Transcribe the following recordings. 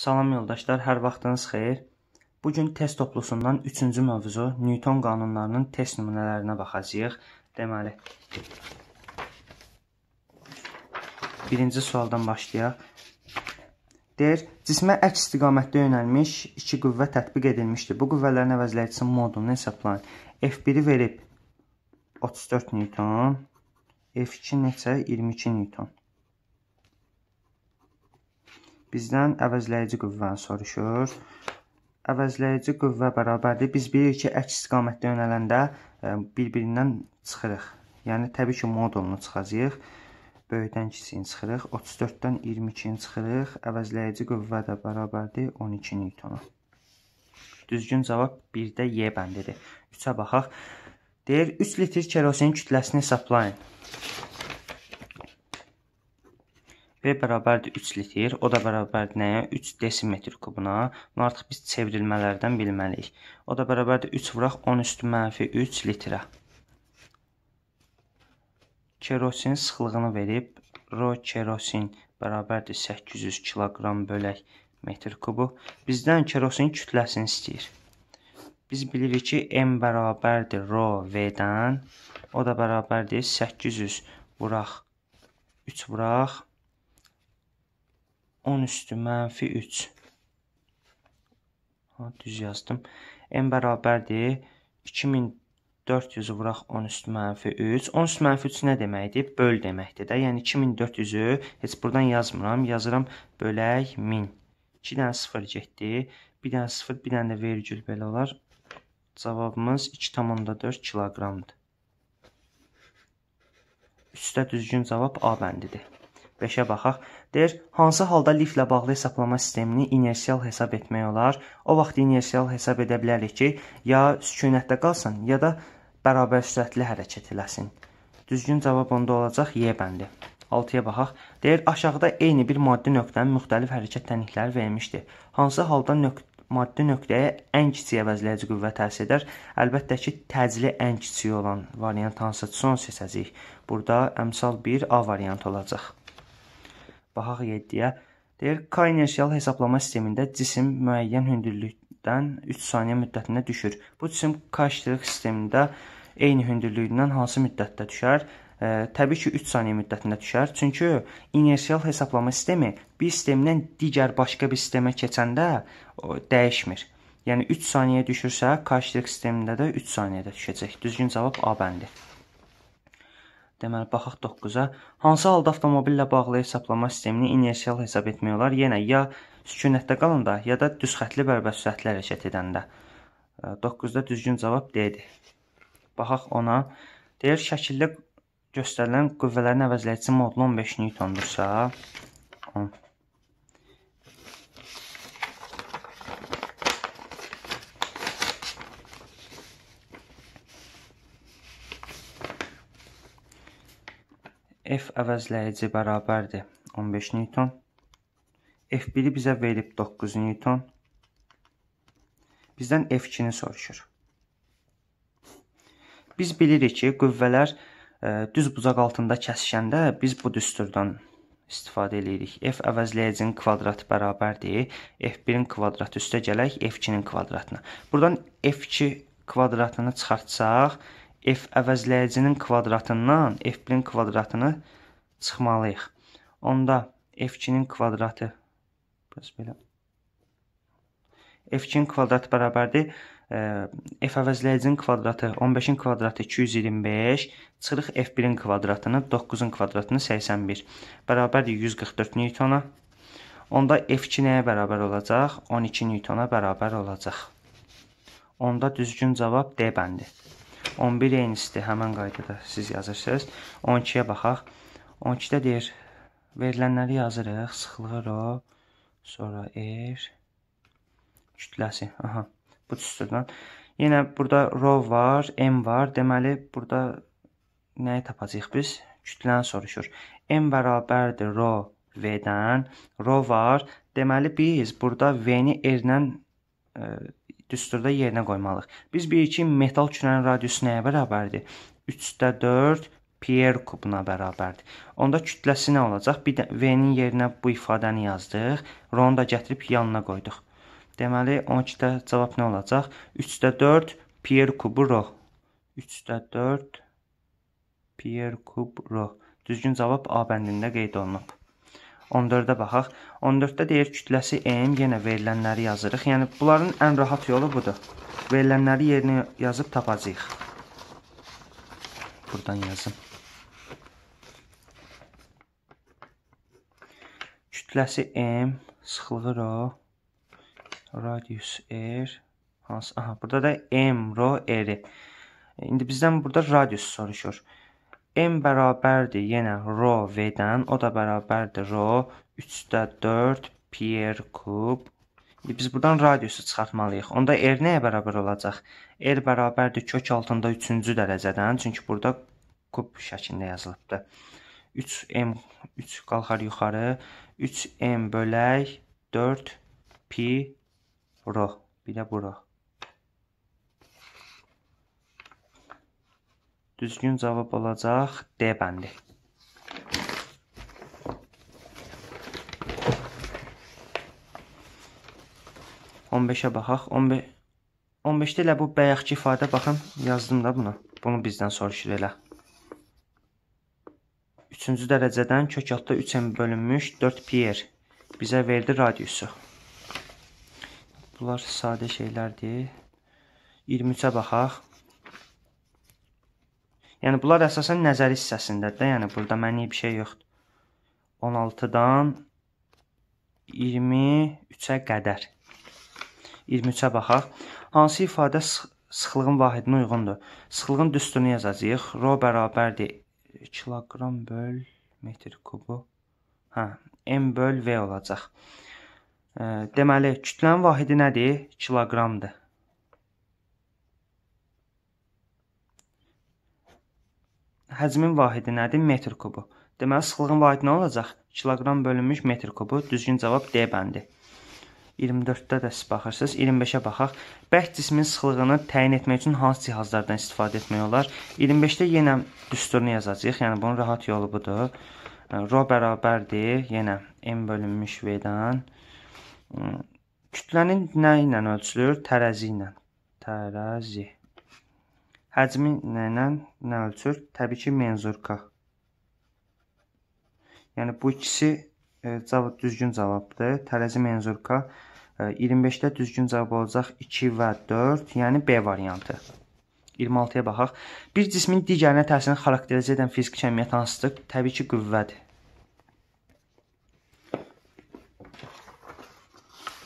Salam yoldaşlar, hər vaxtınız xeyir. Bu gün test toplusundan 3-cü mövzu Newton qanunlarının test nümunələrinə baxacağıq. Deməli, birinci sualdan başlayaq. Deyir, cismə əks istiqamətdə yönəlmiş iki qüvvə tətbiq edilmişdir. Bu qüvvələrin əvəzləyicisi modulunu hesablayın. F1-i verib 34 Newton, F2 neçə? 22 Newton bizdən əvəzləyici qüvvəni soruşur. Əvəzləyici qüvvə bərabərdir. Biz bilirik ki, əks istiqamətdə yönələndə e, bir-birindən çıxırıq. Yəni təbii ki, modulunu çıxacağıq. Böyükdən kiçiyini çıxırıq. 34-dən 22-ni çıxırıq. Əvəzləyici qüvvə də bərabərdir 12 Newtona. Düzgün cavab 1-də Y bəndidir. 3-ə baxaq. Deyir 3 litr kerosin kütləsini hesablayın. B bərabərdir 3 litr. O da bərabərdir nəyə? 3 desimetr kubuna. Bunu artıq biz çevrilmələrdən bilməliyik. O da bərabərdir 3 vuraq 10 üstü mənfi 3 litrə. Kerosin sıxlığını verib, ro kerosin bərabərdir 800 kiloqram bölək metr kubu. Bizdən kerosin kütləsini istəyir. Biz bilirik ki, M bərabərdir rho V-dən. O da bərabərdir 800 vuraq 3 vuraq 10 üstü mənfi 3. Ha, düz yazdım. M bərabərdir. 2400-ü vuraq 10 üstü mənfi 3. 10 üstü mənfi 3 nə deməkdir? Böl deməkdir də. Yəni 2400-ü heç buradan yazmıram. Yazıram bölək 1000. 2 dənə 0 getdi. 1 dənə 0, 1 dənə də vergül belə olar. Cavabımız 2,4 kiloqramdır. Üstə düzgün cavab A bəndidir. 5-ə baxaq. Deyir, hansı halda liflə bağlı hesablama sistemini inersial hesab etmək olar? O vaxt inersial hesab edə bilərik ki, ya sükunətdə qalsın, ya da bərabər sürətli hərəkət eləsin. Düzgün cavab onda olacaq Y bəndi. 6-ya baxaq. Deyir, aşağıda eyni bir maddi nöqtənin müxtəlif hərəkət tənlikləri verilmişdir. Hansı halda nöqtə maddi nöqtəyə ən kiçik əvəzləyici qüvvə təsir edər. Əlbəttə ki, təcili ən kiçiyi olan variant hansısa son seçəcəyik. Burada əmsal 1 A variantı olacaq baxaq 7-yə. Deyir, koinensial hesablama sistemində cisim müəyyən hündürlükdən 3 saniyə müddətində düşür. Bu cisim karşılıq sistemində eyni hündürlüyündən hansı müddətdə düşər? Ə, e, təbii ki, 3 saniyə müddətində düşər. Çünki inersial hesablama sistemi bir sistemdən digər başqa bir sistemə keçəndə o, dəyişmir. Yəni 3 saniyə düşürsə, karşılıq sistemində də 3 saniyədə düşəcək. Düzgün cavab A bəndi. Deməli, baxaq 9-a. Hansı halda avtomobillə bağlı hesablama sistemini inersial hesab etmək olar? Yenə ya sükunətdə qalanda, ya da düz xətli bərabər sürətlə hərəkət edəndə. 9-da e, düzgün cavab D-dir. Baxaq ona. Deyir, şəkildə göstərilən qüvvələrin əvəzləyici modulu 15 Newton-dursa, 10. F əvəzləyici bərabərdir 15 Newton. F1-i bizə verib 9 Newton. Bizdən F2-ni soruşur. Biz bilirik ki, qüvvələr ə, e, düz bucaq altında kəsişəndə biz bu düsturdan istifadə edirik. F əvəzləyicinin kvadratı bərabərdir F1-in kvadratı üstə gələk F2-nin kvadratına. Buradan F2 kvadratını çıxartsaq, f əvəzləyicinin kvadratından f1-in kvadratını çıxmalıyıq. Onda f2-nin kvadratı bəs belə f2-nin kvadratı bərabərdir f əvəzləyicinin kvadratı 15-in kvadratı 225, çıxırıq f1-in kvadratını, 9-un kvadratını 81. Bərabərdir 144 Newtona. Onda f2 nəyə bərabər olacaq? 12 Newtona bərabər olacaq. Onda düzgün cavab D bəndi. 11 eynisidir həmən qaydada siz yazırsınız. 12-yə baxaq. 12-də deyir, verilənləri yazırıq. Sıxlığı rho, sonra r, er. kütləsi. Aha, bu düsturdan. Yenə burada rho var, m var. Deməli, burada nəyi tapacaq biz? Kütləni soruşur. m bərabərdir rho v-dən. Rho var. Deməli, biz burada v-ni r-lə e, düsturda yerinə qoymalıyıq. Biz 1-2 metal kürənin radiusu nəyə bərabərdir? 3-də 4 Pier kubuna bərabərdir. Onda kütləsi nə olacaq? Bir də V-nin yerinə bu ifadəni yazdıq. R-onu da gətirib yanına qoyduq. Deməli, 12-də cavab nə olacaq? 3-də 4 Pier kubu R. 3-də 4 Pier kub R. Düzgün cavab A bəndində qeyd olunub. 14-də baxaq. 14-də deyir kütləsi M, yenə verilənləri yazırıq. Yəni bunların ən rahat yolu budur. Verilənləri yerinə yazıb tapacağıq. Buradan yazım. Kütləsi M, sıxlığı rho, radius r, hansı? Aha, burada da M, rho, r. İndi bizdən burada radius soruşur m bərabərdir yenə ρv-dən, o da bərabərdir ρ 3-də 4 pier kub. İndi biz buradan radiusu çıxartmalıyıq. Onda r nəyə bərabər olacaq? r bərabərdir kök altında 3-cü dərəcədən, çünki burada kub şəklində yazılıbdır. 3m 3 qalxar yuxarı, 3m bölək 4 pi rho. Bir də bura. Düzgün cavab olacaq D bəndi. On beşə baxaq. On, be on beşdə elə bu bayaqki ifadə baxın yazdım da bunu. Bunu bizdən soruşur elə. Üçüncü dərəcədən kökatda 3-ə bölünmüş 4 pier bizə verdi radiusu. Bunlar sadə şeylərdir. 23-ə baxaq. Yəni bunlar əsasən nəzəri hissəsindədir də, yəni burada mənlik bir şey yoxdur. 16-dan 23-ə qədər. 23-ə baxaq. Hansı ifadə sıxlığın vahidinə uyğundur? Sıxlığın düsturunu yazacağıq. Rho bərabərdir kiloqram böl metr kubu. Hə, m böl v olacaq. Deməli, kütlənin vahidi nədir? Kiloqramdır. Həcmin vahidi nədir? Metr kubu. Deməli sıxlığın vahidi nə olacaq? Kiloqram bölünmüş metr kubu. Düzgün cavab D bəndi. 24-də də siz baxırsınız. 25-ə baxaq. Bərk cismin sıxlığını təyin etmək üçün hansı cihazlardan istifadə etmək olar? 25-də yenə düsturunu yazacağıq. Yəni bunun rahat yolu budur. Rho bərabərdir yenə m bölünmüş v-dən. Kütlənin nə ilə ölçülür? Tərəzi ilə. Tərəzi. Həcmi nə ilə nə ölçür? Təbii ki, menzurka. Yəni bu ikisi e, cavab düzgün cavabdır. Tərəzi menzurka e, 25-də düzgün cavab olacaq 2 və 4, yəni B variantı. 26-ya baxaq. Bir cismin digərinə təsirini xarakterizə edən fiziki cəmiyyət hansıdır? Təbii ki, qüvvədir.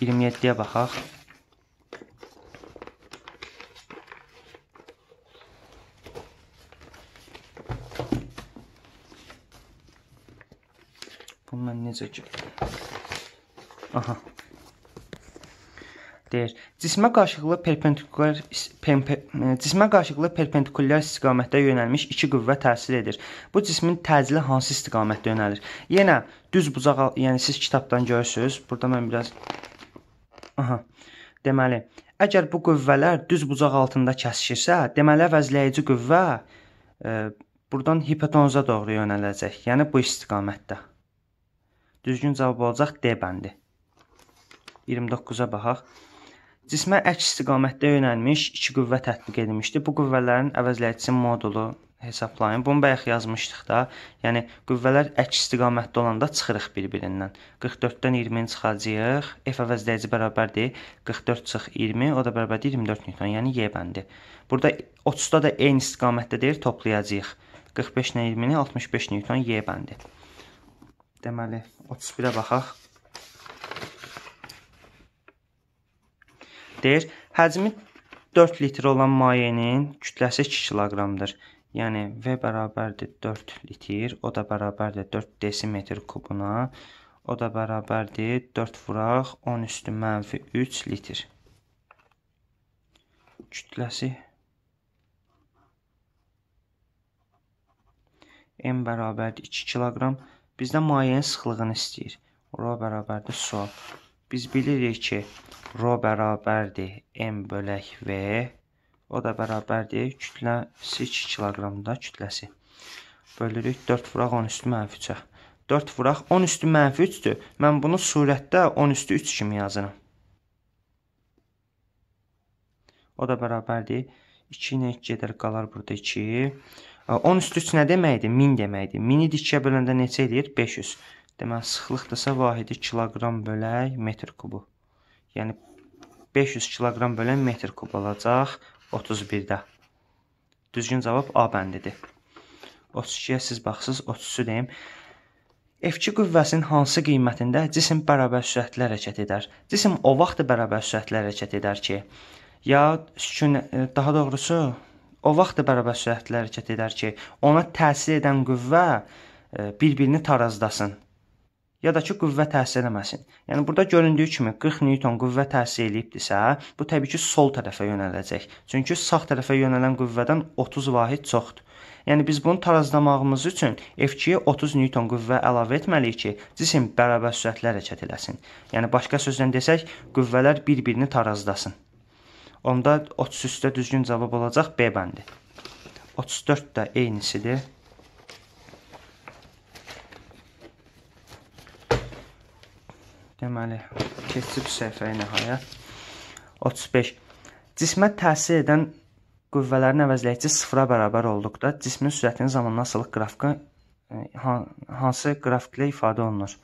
27-yə baxaq. Bundan necə ki? Aha. Deyir. Cismə qarşılıqlı perpendikulyar pempe, e, cismə qarşılıqlı perpendikulyar istiqamətdə yönəlmiş iki qüvvə təsir edir. Bu cismin təcili hansı istiqamətdə yönəlir? Yenə düz bucaq, yəni siz kitabdan görürsüz. Burada mən biraz Aha. Deməli, əgər bu qüvvələr düz bucaq altında kəsişirsə, deməli əvəzləyici qüvvə e, buradan hipotenuza doğru yönələcək. Yəni bu istiqamətdə. Düzgün cavab olacaq D bəndi. 29-a baxaq. Cismə əks istiqamətdə yönəlmiş iki qüvvə tətbiq edilmişdi. Bu qüvvələrin əvəzləyicisi modulu hesablayın. Bunu bayaq yazmışdıq da. Yəni qüvvələr əks istiqamətdə olanda çıxırıq bir-birindən. 44-dən 20-ni çıxacağıq. F əvəzləyici bərabərdir 44 çıx 20, o da bərabərdir 24 Newton, yəni Y bəndi. Burada 30-da da eyni istiqamətdə deyil, toplayacağıq. 45 ilə 20-ni 65 Newton Y bəndi. Deməli, 31-ə baxaq. Deyir, həcmi 4 litr olan mayenin kütləsi 2 kiloqramdır. Yəni, V bərabərdir 4 litr, o da bərabərdir 4 desimetr kubuna, o da bərabərdir 4 vuraq 10 üstü mənfi 3 litr. Kütləsi M bərabərdir 2 kiloqram bizdən müəyyən sıxlığını istəyir. Rho bərabərdir sual. Biz bilirik ki, rho bərabərdir m bölək v. O da bərabərdir kütləsi 2 kiloqramda kütləsi. Bölürük 4 vuraq 10 üstü mənfi 3-ə. 4 vuraq 10 üstü mənfi 3-dür. Mən bunu surətdə 10 üstü 3 kimi yazıram. O da bərabərdir. 2 ilə 2 gedər qalar burada 2. 10 üstü 3 nə deməkdir? 1000 deməkdir. 1000-i dikiyə böləndə neçə eləyir? 500. Deməli, sıxlıqdırsa vahidi kiloqram bölək metr kubu. Yəni, 500 kiloqram bölək metr kub olacaq 31-də. Düzgün cavab A bəndidir. 32-yə siz baxsız, 33-ü deyim. F2 qüvvəsinin hansı qiymətində cisim bərabər sürətlə hərəkət edər? Cisim o vaxt da bərabər sürətlə hərəkət edər ki, ya sükun, e, daha doğrusu, o vaxt da bərabər sürətlə hərəkət edər ki, ona təsir edən qüvvə e, bir-birini tarazdasın ya da ki qüvvə təsir eləməsin. Yəni burada göründüyü kimi 40 Newton qüvvə təsir eləyibdisə, bu təbii ki sol tərəfə yönələcək. Çünki sağ tərəfə yönələn qüvvədən 30 vahid çoxdur. Yəni biz bunu tarazlamağımız üçün F2-yə 30 Newton qüvvə əlavə etməliyik ki, cisim bərabər sürətlə hərəkət eləsin. Yəni başqa sözlə desək, qüvvələr bir-birini tarazdasın. Onda 33-də düzgün cavab olacaq B bəndi. 34 də eynisidir. Deməli, keçib səhifəyə nəhayət. 35. Cismə təsir edən qüvvələrin əvəzləyici sıfıra bərabər olduqda cismin sürətinin zamandan asılıq qrafikı e, hansı qrafiklə ifadə olunur?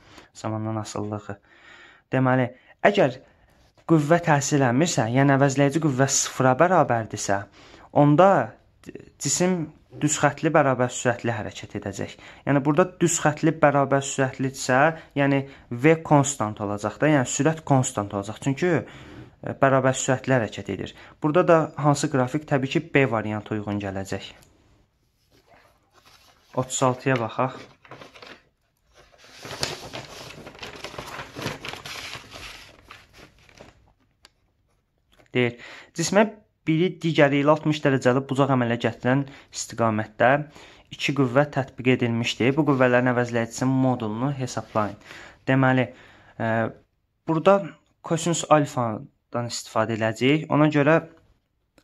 Zamandan asılılığı. Deməli, əgər qüvvə təsirlənmirsə, yəni əvəzləyici qüvvə sıfıra bərabərdirsə, onda cisim düz xətli bərabər sürətli hərəkət edəcək. Yəni burada düz xətli bərabər sürətlidirsə, yəni v konstant olacaq da, yəni sürət konstant olacaq. Çünki e, bərabər sürətli hərəkət edir. Burada da hansı qrafik təbii ki B variantı uyğun gələcək. 36-ya baxaq. deyir. Cismə biri digəri ilə 60 dərəcəli bucaq əmələ gətirən istiqamətdə iki qüvvə tətbiq edilmişdir. Bu qüvvələrin əvəzləyicisinin modulunu hesablayın. Deməli, e, burada kosinus alfadan istifadə edəcəyik. Ona görə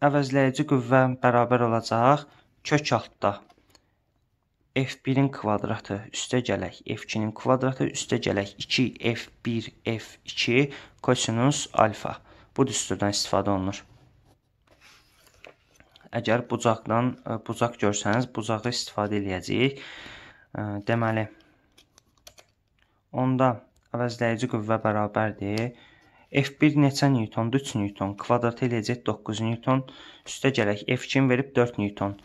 əvəzləyici qüvvə bərabər olacaq kök altda f1-in kvadratı üstə gələk f2-nin kvadratı üstə gələk 2 f1 f2 kosinus alfa bu düsturdan istifadə olunur. Əgər bucaqdan e, bucaq görsəniz, bucağı istifadə edəcəyik. E, deməli, onda əvəzləyici qüvvə bərabərdir. F1 neçə newtondur? 3 newton. Kvadrat eləyəcək 9 newton. Üstə gələk F2 verib 4 newton.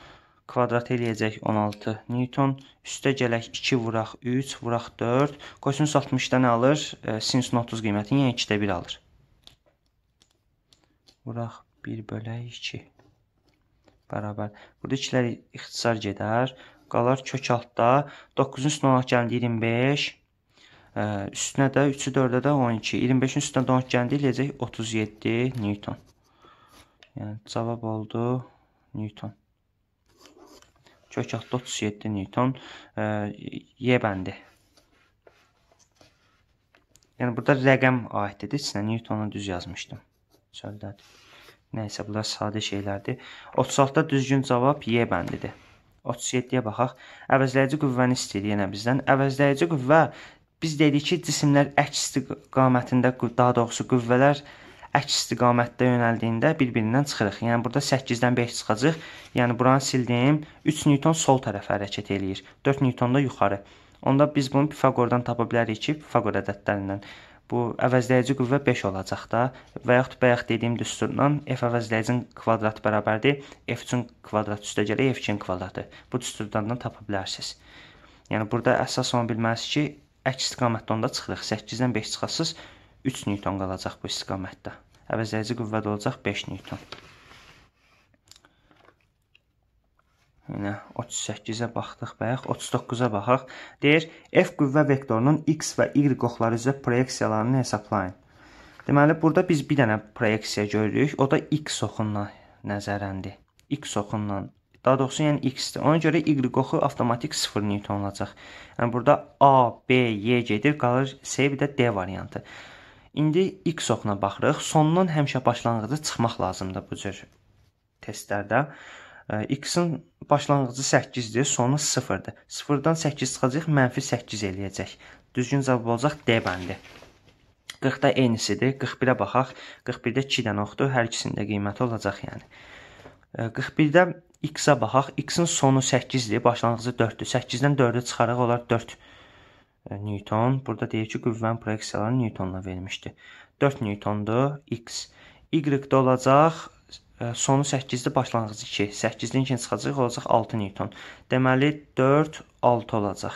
Kvadrat eləyəcək 16 newton. Üstə gələk 2 vuraq 3 vuraq 4. Kosinus 60-dan alır. E, Sinus 30 qiymətini, yəni 2-də 1 alır. Vuraq 1 bölək 2. Bərabər. Burada 2-lər ixtisar gedər. Qalar kök altda. 9-un üstünə gəldi 25. Ə, üstünə də 3-ü 4-də də 12. 25-in üstünə 10 gəldi eləyəcək 37 Newton. Yəni cavab oldu Newton. Kök altda 37 Newton. Ə, y bəndi. Yəni burada rəqəm aiddir. Sinə Newtonu düz yazmışdım. Çöllədir. Nəysə, bunlar sadə şeylərdir. 36-da düzgün cavab Y bəndidir. 37-yə baxaq. Əvəzləyici qüvvəni istəyir yenə bizdən. Əvəzləyici qüvvə biz dedik ki, cisimlər əks istiqamətində, daha doğrusu qüvvələr əks istiqamətdə yönəldiyində bir-birindən çıxırıq. Yəni burada 8-dən 5 çıxacaq. Yəni buranı sildim. 3 Newton sol tərəfə hərəkət eləyir. 4 Newton da yuxarı. Onda biz bunu Pifaqordan tapa bilərik ki, Pifaqor ədədlərindən bu əvəzləyici qüvvə 5 olacaq da və yaxud bayaq dediyim düsturdan f əvəzləyicinin kvadratı bərabərdir f3-ün kvadratı üstə gəlir f2-nin kvadratı. Bu düsturdan da tapa bilərsiniz. Yəni burada əsas onu bilməlisiniz ki, əks istiqamətdə onda çıxırıq. 8-dən 5 çıxasız 3 Newton qalacaq bu istiqamətdə. Əvəzləyici qüvvə də olacaq 5 Newton. Yenə 38-ə baxdıq bax, 39-a baxaq. Deyir, F qüvvə vektorunun x və y oxları üzrə proyeksiyalarını hesablayın. Deməli, burada biz bir dənə proyeksiya görürük. O da x oxunla nəzərəndir. X oxunla. Daha doğrusu, yəni x-dir. Ona görə y oxu avtomatik 0 newton olacaq. Yəni burada A, B, Y gedir, qalır C bir də D variantı. İndi x oxuna baxırıq. Sondan həmişə başlanğıcı çıxmaq lazımdır bu cür testlərdə. X-in başlanğıcı 8-dir, sonu 0-dır. 0-dan 8 çıxacaq, mənfi 8 eləyəcək. Düzgün cavab olacaq D bəndi. 40-da eynisidir. 41-ə baxaq. 41-də 2 dənə oxdur. Hər ikisində qiyməti olacaq, yəni. 41-də X-ə baxaq. X-in sonu 8-dir, başlanğıcı 4-dür. 8-dən 4-ü çıxaraq olar 4 Newton. Burada deyir ki, qüvvənin proyeksiyaları Newtonla verilmişdir. 4 Newtondur X. Y-də olacaq sonu 8-dir, başlanğıcı 2. 8-dən ikinci çıxacaq, olacaq 6 Newton. Deməli 4 6 olacaq.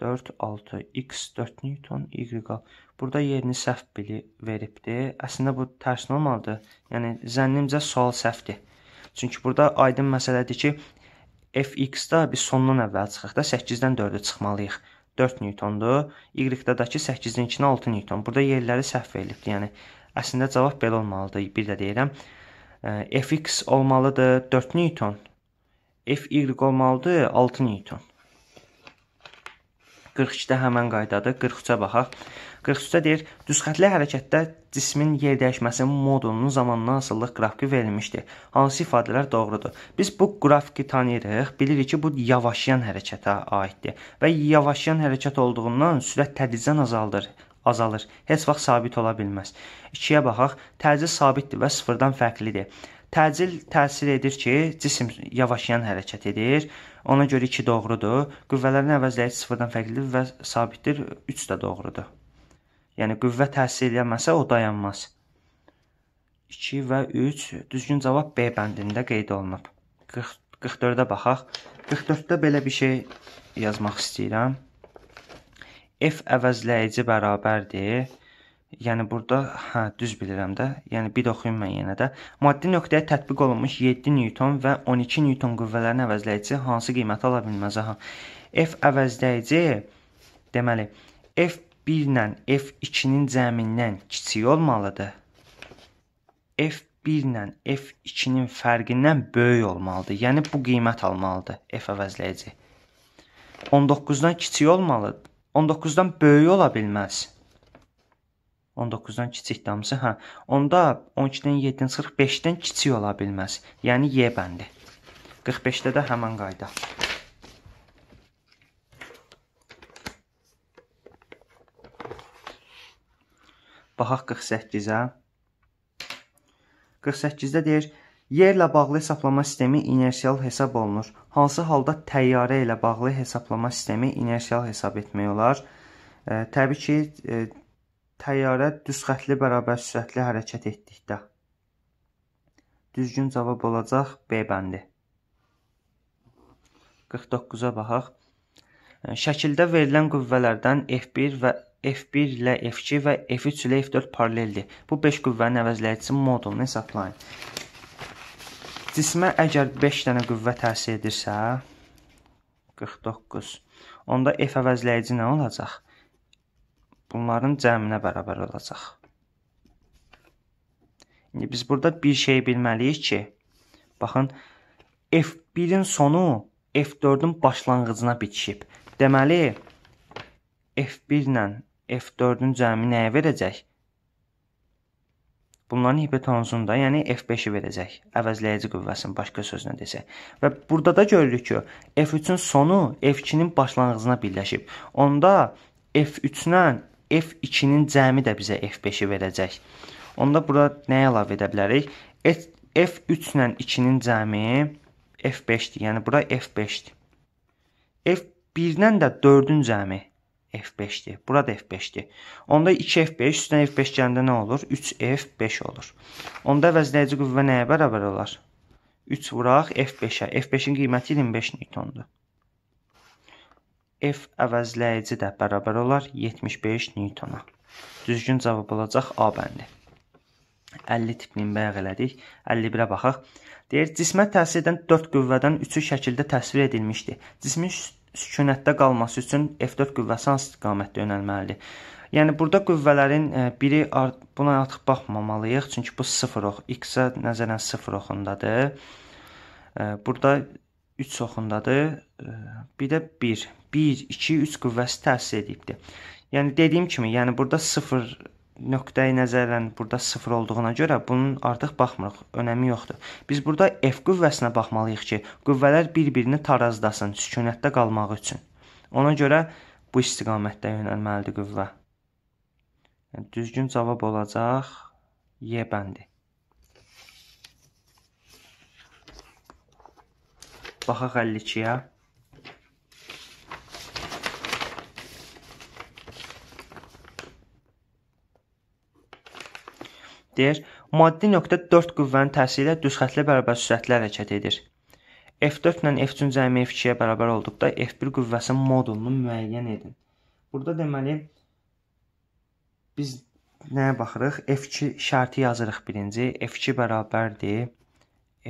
4 6 x 4 Newton, y al. Burada yerini səhv bili veribdi. Əslində bu tərs olmalıdır. Yəni zənnimcə sual səhvdir. Çünki burada aydın məsələdir ki, fx-də biz sondan əvvəl çıxaq da 8-dən 4-ə çıxmalıyıq. 4 Newtondur. Y-də də ki 8-dən 2-nə 6 Newton. Burada yerləri səhv verilibdi. Yəni əslində cavab belə olmalıdır. Bir də deyirəm, Fx olmalıdır 4 Newton. Fy olmalıdır 6 Newton. 42-də həmən qaydadır. 43-ə baxaq. 43-də deyir, düzxətli hərəkətdə cismin yer dəyişməsinin modulunun zamandan asılılıq qrafiki verilmişdir. Hansı ifadələr doğrudur? Biz bu qrafiki tanıyırıq, bilirik ki, bu yavaşlayan hərəkətə aiddir və yavaşlayan hərəkət olduğundan sürət tədricən azaldır azalır. Heç vaxt sabit ola bilməz. 2-yə baxaq. Təcil sabitdir və sıfırdan fərqlidir. Təcil təsir edir ki, cisim yavaşayan hərəkət edir. Ona görə 2 doğrudur. Qüvvələrin əvəzləyici sıfırdan fərqlidir və sabitdir. 3 də doğrudur. Yəni qüvvə təsir eləməsə o dayanmaz. 2 və 3 düzgün cavab B bəndində qeyd olunub. 44-ə baxaq. 44-də belə bir şey yazmaq istəyirəm f əvəzləyici bərabərdir. Yəni burada, hə, düz bilirəm də. Yəni bir də oxuyum mən yenə də. Maddi nöqtəyə tətbiq olunmuş 7 Newton və 12 Newton qüvvələrinin əvəzləyici hansı qiyməti ala bilməz? Aha. F əvəzləyici deməli F1 ilə F2-nin cəmindən kiçik olmalıdır. F1 ilə F2-nin fərqindən böyük olmalıdır. Yəni bu qiymət almalıdır F əvəzləyici. 19-dan kiçik olmalıdır. 19-dan böyüyü ola bilməz. 19-dan kiçik damcı, hə. Onda 12-dən 7-dən 45-dən kiçik ola bilməz. Yəni Y bəndi. 45-də də həmin qayda. Baxaq 48-ə. 48-də deyir, yerlə bağlı hesablama sistemi inersial hesab olunur. Hansı halda təyyarə ilə bağlı hesablama sistemi inersial hesab etmək olar? E, təbii ki, e, təyyarə düz xətli bərabər sürətli hərəkət etdikdə. Düzgün cavab olacaq B bəndi. 49-a baxaq. E, şəkildə verilən qüvvələrdən F1 və F1 ilə F2 və F3 ilə F4 paraleldir. Bu 5 qüvvənin əvəzləyicisi modulunu hesablayın. Cismə əgər 5 dənə qüvvə təsir edirsə, 49, onda F əvəzləyici nə olacaq? Bunların cəminə bərabər olacaq. İndi biz burada bir şey bilməliyik ki, baxın, F1-in sonu F4-ün başlanğıcına bitişib. Deməli, F1 ilə F4-ün cəmi nəyə verəcək? Bunların hipotenuzunda, yəni F5-i verəcək. Əvəzləyici qüvvəsinin başqa sözlə desək. Və burada da görürük ki, F3-ün sonu F2-nin başlanğıcına birləşib. Onda F3-lə F2-nin cəmi də bizə F5-i verəcək. Onda burada nəyə əlavə edə bilərik? F3 ilə 2-nin cəmi F5-dir. Yəni bura F5-dir. F1-dən də 4-ün cəmi F5-dir. Bura da F5-dir. Onda 2F5, üstünə F5 gələndə nə olur? 3F5 olur. Onda əvəzləyici qüvvə nəyə bərabər olar? 3 vuraq F5-ə. F5-in qiyməti 25 Newtondur. F əvəzləyici də bərabər olar 75 Newtona. Düzgün cavab olacaq A bəndi. 50 tiplini bəyan elədik. 51-ə baxaq. Deyir, cismə təsir edən 4 qüvvədən 3-ü şəkildə təsvir edilmişdir. Cismin sükunətdə qalması üçün F4 qüvvəsi hansı istiqamətdə yönəlməlidir? Yəni burada qüvvələrin e, biri buna artıq baxmamalıyıq, çünki bu 0 ox, x-ə nəzərən 0 oxundadır. E, burada 3 oxundadır. E, bir də 1, 1, 2, 3 qüvvəsi təsir edibdir. Yəni dediyim kimi, yəni burada 0 nöqtəyi nəzərdən burada 0 olduğuna görə bunun artıq baxmırıq, önəmi yoxdur. Biz burada F qüvvəsinə baxmalıyıq ki, qüvvələr bir-birini tarazdasın, sükunətdə qalmaq üçün. Ona görə bu istiqamətdə yönəlməlidir qüvvə. Yəni, düzgün cavab olacaq Y bəndi. Baxaq 52-yə. Deyir, maddi nöqtə 4 qüvvənin təsiri ilə düzxətli bərabər sürətli hərəkət edir. F4 ilə F3-ün cəmi F2-yə bərabər olduqda F1 qüvvəsinin modulunu müəyyən edin. Burada deməli biz nəyə baxırıq? F2 şərti yazırıq birinci. F2 bərabərdir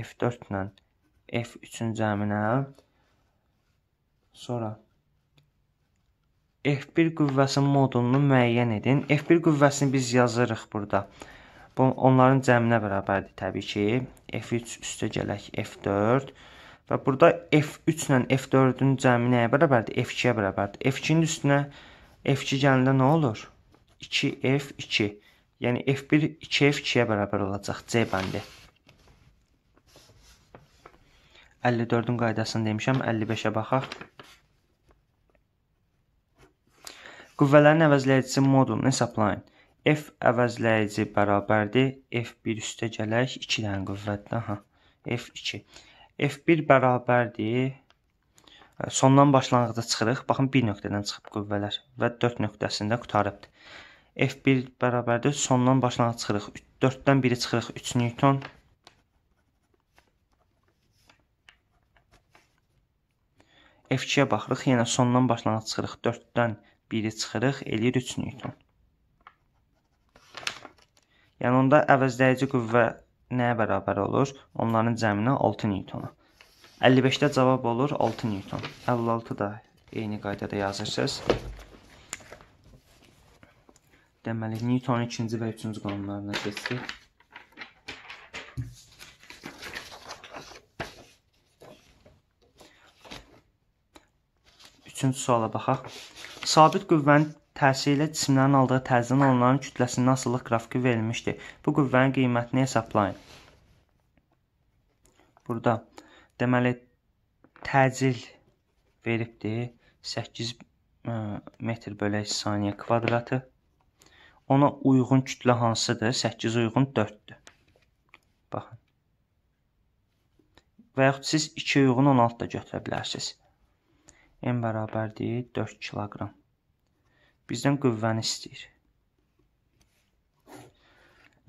F4 ilə F3-ün cəminə. Sonra F1 qüvvəsinin modulunu müəyyən edin. F1 qüvvəsini biz yazırıq burada. Bu onların cəminə bərabərdir təbii ki. F3 üstə gələk F4 və burada F3 ilə F4-ün cəmi nəyə bərabərdir? F2-yə bərabərdir. F2-nin üstünə F2 gələndə nə olur? 2F2. Yəni F1 2F2-yə bərabər olacaq C bəndi. 54-ün qaydasını demişəm, 55-ə baxaq. Qüvvələrin əvəzləyicisi modulunu hesablayın f əvəzləyici bərabərdir f1 üstə gələk 2-dən qüvvətinə ha f2. f1 bərabərdir sondan başlanğıcda çıxırıq. Baxın 1 nöqtədən çıxıb qüvvələr və 4 nöqtəsində qutarıbdı. f1 bərabərdir sondan başlanğıc çıxırıq. 4-dən 1-i çıxırıq 3 newton. f2-yə baxırıq, yenə sondan başlanğıc çıxırıq. 4-dən 1-i çıxırıq, eləyir 3 newton. Yəni onda əvəzləyici qüvvə nəyə bərabər olur? Onların cəminə 6 Newtona. 55-də cavab olur 6 Newton. 56 da eyni qaydada yazırsınız. Deməli Newtonun ikinci və üçüncü qanunlarına keçdik. Üçüncü suala baxaq. Sabit qüvvənin Təsiri ilə cisimlərin aldığı təzyiqin onların kütləsindən asılılıq qrafiki verilmişdir. Bu qüvvənin qiymətini hesablayın. Burada deməli təcil veribdir 8 e, metr bölək saniyə kvadratı. Ona uyğun kütlə hansıdır? 8 uyğun 4-dür. Baxın. Və yaxud siz 2 uyğun 16 da götürə bilərsiniz. M bərabərdir 4 kiloqram bizdən qüvvəni istəyir.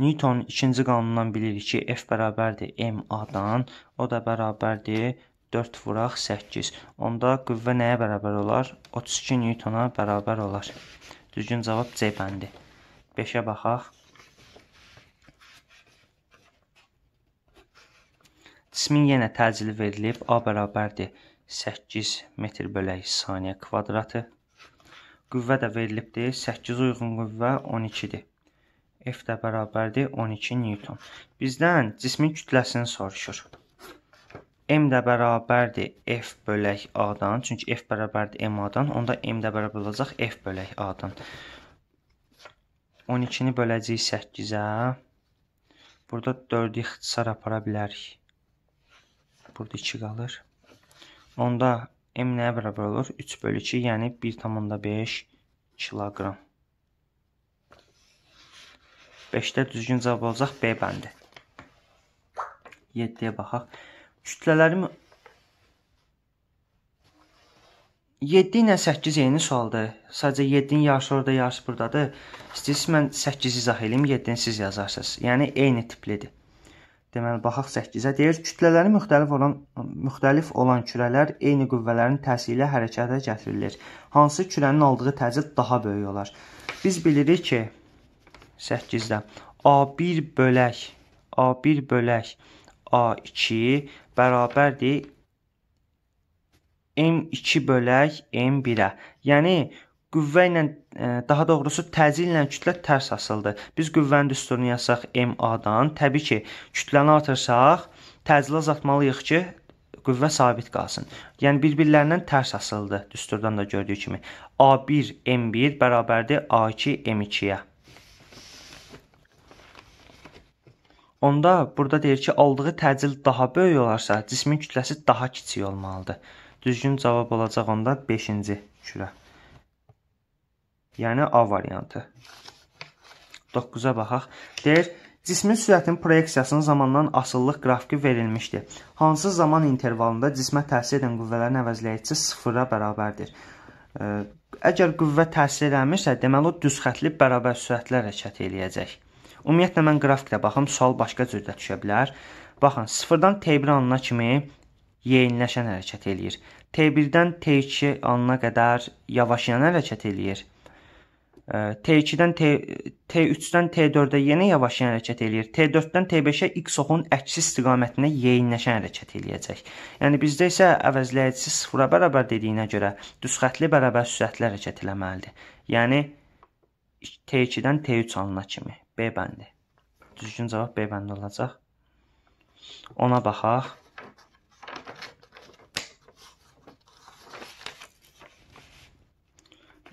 Newton ikinci qanundan bilirik ki, F bərabərdir ma-dan, o da bərabərdir 4 vuraq 8. Onda qüvvə nəyə bərabər olar? 32 Newtona bərabər olar. Düzgün cavab C bəndi. 5-ə baxaq. Cismin yenə təcili verilib A bərabərdir 8 metr bölək saniyə kvadratı. Qüvvə də verilibdir. 8 uyğun qüvvə 12-dir. F də bərabərdir 12 Newton. Bizdən cismin kütləsini soruşur. M də bərabərdir F bölək A-dan. Çünki F bərabərdir MA-dan. Onda M də bərabər olacaq F bölək A-dan. 12-ni böləcəyik 8-ə. Burada 4 ixtisar apara bilərik. Burada 2 qalır. Onda M nəyə bərabər olur? 3 bölü 2, yəni 1,5 kiloqram. 5-də düzgün cavab olacaq B bəndi. 7-yə baxaq. Kütlələrimi 7 ilə 8 eyni sualdır. Sadəcə 7-nin yarısı orada, yarısı burdadır. İstəyirsiniz mən 8-i izah eləyim, 7-ni siz yazarsınız. Yəni eyni tiplidir. Deməli, baxaq 8-ə deyir, kütlələri müxtəlif olan, müxtəlif olan kürələr eyni qüvvələrin təsiri ilə hərəkətə gətirilir. Hansı kürənin aldığı təcrid daha böyük olar? Biz bilirik ki, 8-də A1 bölək, A1 bölək A2 bərabərdir M2 bölək M1-ə. Yəni, qüvvə ilə, e, daha doğrusu təzyiqlə kütlə tərs asıldı. Biz qüvvənin düsturunu yazsaq MA-dan, təbii ki, kütləni artırsaq, təzyiqə azaltmalıyıq ki, qüvvə sabit qalsın. Yəni bir-birlərindən tərs asıldı, düsturdan da gördüyü kimi. A1 M1 bərabərdir A2 M2-yə. Onda burada deyir ki, aldığı təcil daha böyük olarsa, cismin kütləsi daha kiçik olmalıdır. Düzgün cavab olacaq onda 5-ci şürə. Yəni A variantı. 9-a baxaq. Deyir, cismin sürətinin proyeksiyasının zamandan asıllıq qrafiki verilmişdir. Hansı zaman intervalında cismə təsir edən qüvvələrin əvəzləyicisi 0-a bərabərdir? Əgər qüvvə təsir eləmirsə, deməli o düz xətli bərabər sürətlər hərəkət eləyəcək. Ümumiyyətlə mən qrafikdə baxım, sual başqa cür də düşə bilər. Baxın, 0-dan T1 anına kimi yeyinləşən hərəkət eləyir. T1-dən T2 anına qədər yavaşlayan hərəkət eləyir. T2-dən T3-dən T4-ə yenə yavaşayan hərəkət eləyir. T4-dən T5-ə X oxun əksi istiqamətinə yeyinləşən hərəkət eləyəcək. Yəni bizdə isə əvəzləyicisi sıfıra bərabər dediyinə görə düz xətli bərabər sürətli hərəkət eləməlidir. Yəni T2-dən T3 alına kimi B bəndi. Düzgün cavab B bəndi olacaq. Ona baxaq.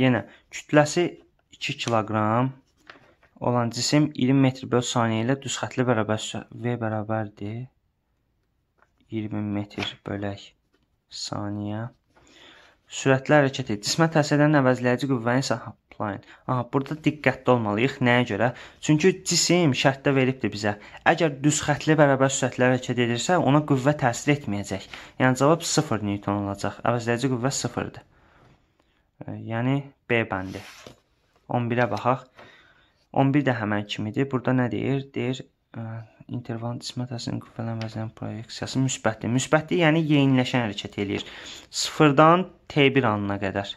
Yenə kütləsi 2 kiloqram olan cisim 20 metr böl saniyə ilə düz xətli bərabər V bərabərdir 20 metr bölək saniyə sürətli hərəkət edir. Cismə təsir edən əvəzləyici qüvvəni isə haplayın. Aha, burada diqqətli olmalıyıq. Nəyə görə? Çünki cisim şərtdə veribdir bizə. Əgər düz xətli bərabər sürətlə hərəkət edirsə, ona qüvvə təsir etməyəcək. Yəni cavab 0 Newton olacaq. Əvəzləyici qüvvə 0-dır. E, yəni B bəndi. 11-ə baxaq. 11 də həmən kimidir. Burada nə deyir? Deyir, intervalın dismetrasının qüvvələn vəzinin proyeksiyası müsbətdir. Müsbətdir, yəni yeyinləşən hərəkət eləyir. 0-dan T1 anına qədər.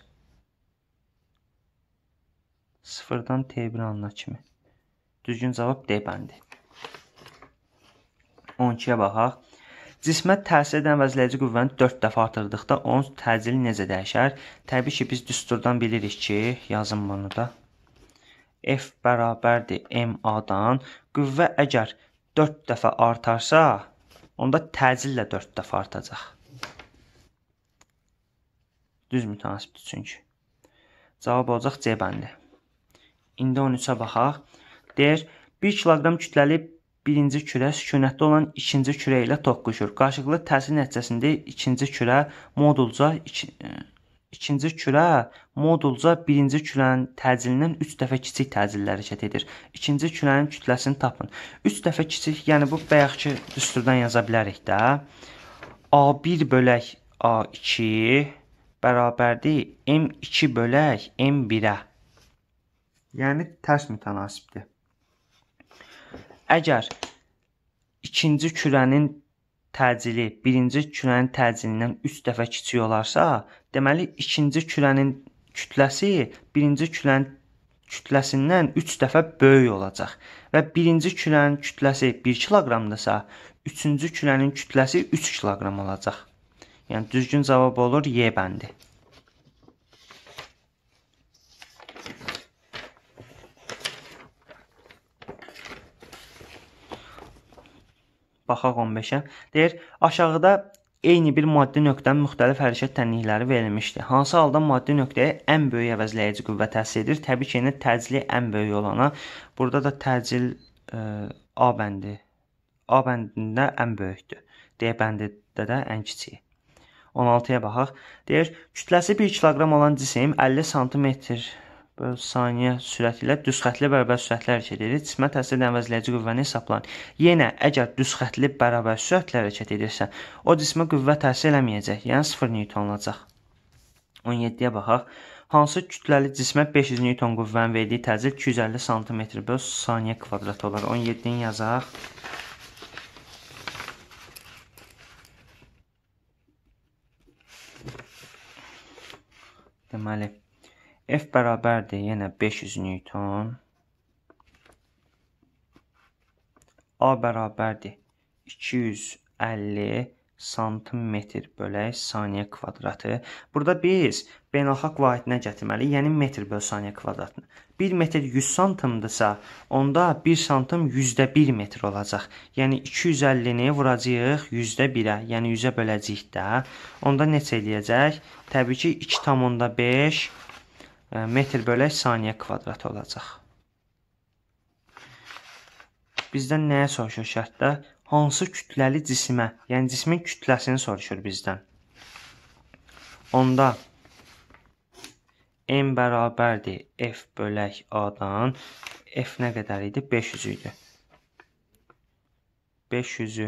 0-dan T1 anına kimi. Düzgün cavab D bəndi. 12-yə baxaq. Cismə təsir edən vəzləyici qüvvəni 4 dəfə artırdıqda onun təcili necə dəyişər? Təbii ki, biz düsturdan bilirik ki, yazın bunu da. F bərabərdir MA-dan. Qüvvə əgər 4 dəfə artarsa, onda təcillə 4 dəfə artacaq. Düz mütənasibdir çünki. Cavab olacaq C bəndi. İndi 13-ə baxaq. Deyir, 1 kiloqram kütləli birinci kürə sükunətdə olan ikinci kürə ilə toqquşur. Qarşılıqlı təsir nəticəsində ikinci kürə modulca iki, e, ikinci kürə modulca birinci kürənin təcilindən 3 dəfə kiçik təcillə hərəkət edir. İkinci kürənin kütləsini tapın. 3 dəfə kiçik, yəni bu bayaqki düsturdan yaza bilərik də. A1 bölək A2 bərabərdir M2 bölək M1-ə. Yəni tərs mütənasibdir. Əgər ikinci kürənin təcili birinci kürənin təcilindən 3 dəfə kiçik olarsa, deməli ikinci kürənin kütləsi birinci kürənin kütləsindən 3 dəfə böyük olacaq və birinci kürənin kütləsi 1 kiloqramdasa, üçüncü kürənin kütləsi 3 kiloqram olacaq. Yəni düzgün cavab olur Y bəndi. baxaq 15-ə. Deyir, aşağıda eyni bir maddi nöqtənin müxtəlif hərəkət tənlikləri verilmişdir. Hansı halda maddi nöqtəyə ən böyük əvəzləyici qüvvə təsir edir? Təbii ki, yenə yəni təcili ən böyük olana. Burada da təcil ə, e, A bəndi. A bəndində ən böyükdür. D bəndində də ən kiçiyi. 16-ya baxaq. Deyir, kütləsi 1 kiloqram olan cisim 50 sm böl saniyə sürəti ilə düz xətli bərabər sürətlər hərəkət edir. Cismə təsir edən əvəzləyici qüvvəni hesablan. Yenə əgər düz xətli bərabər sürətlər hərəkət edirsə, o cismə qüvvə təsir eləməyəcək, yəni 0 Newton olacaq. 17-yə baxaq. Hansı kütləli cismə 500 Newton qüvvənin verdiyi təcil 250 sm böl saniyə kvadratı olar. 17-ni yazaq. Deməli, F bərabərdir, yenə 500 Newton. A bərabərdir 250 santimetr bölək saniyə kvadratı. Burada biz beynəlxalq vahidinə gətirməliyik, yəni metr böl saniyə kvadratını. 1 metr 100 santımdırsa, onda 1 santım 1 metr olacaq. Yəni 250-ni vuracağıq 100-ə, yəni 100-ə böləcəyik də. Onda neçə eləyəcək? Təbii ki, 2,5 metr bölək saniyə kvadratı olacaq. Bizdən nəyə soruşur şərtdə? Hansı kütləli cisimə, yəni cismin kütləsini soruşur bizdən. Onda m bərabərdir f bölək a-dan. f nə qədər idi? 500 idi. 500-ü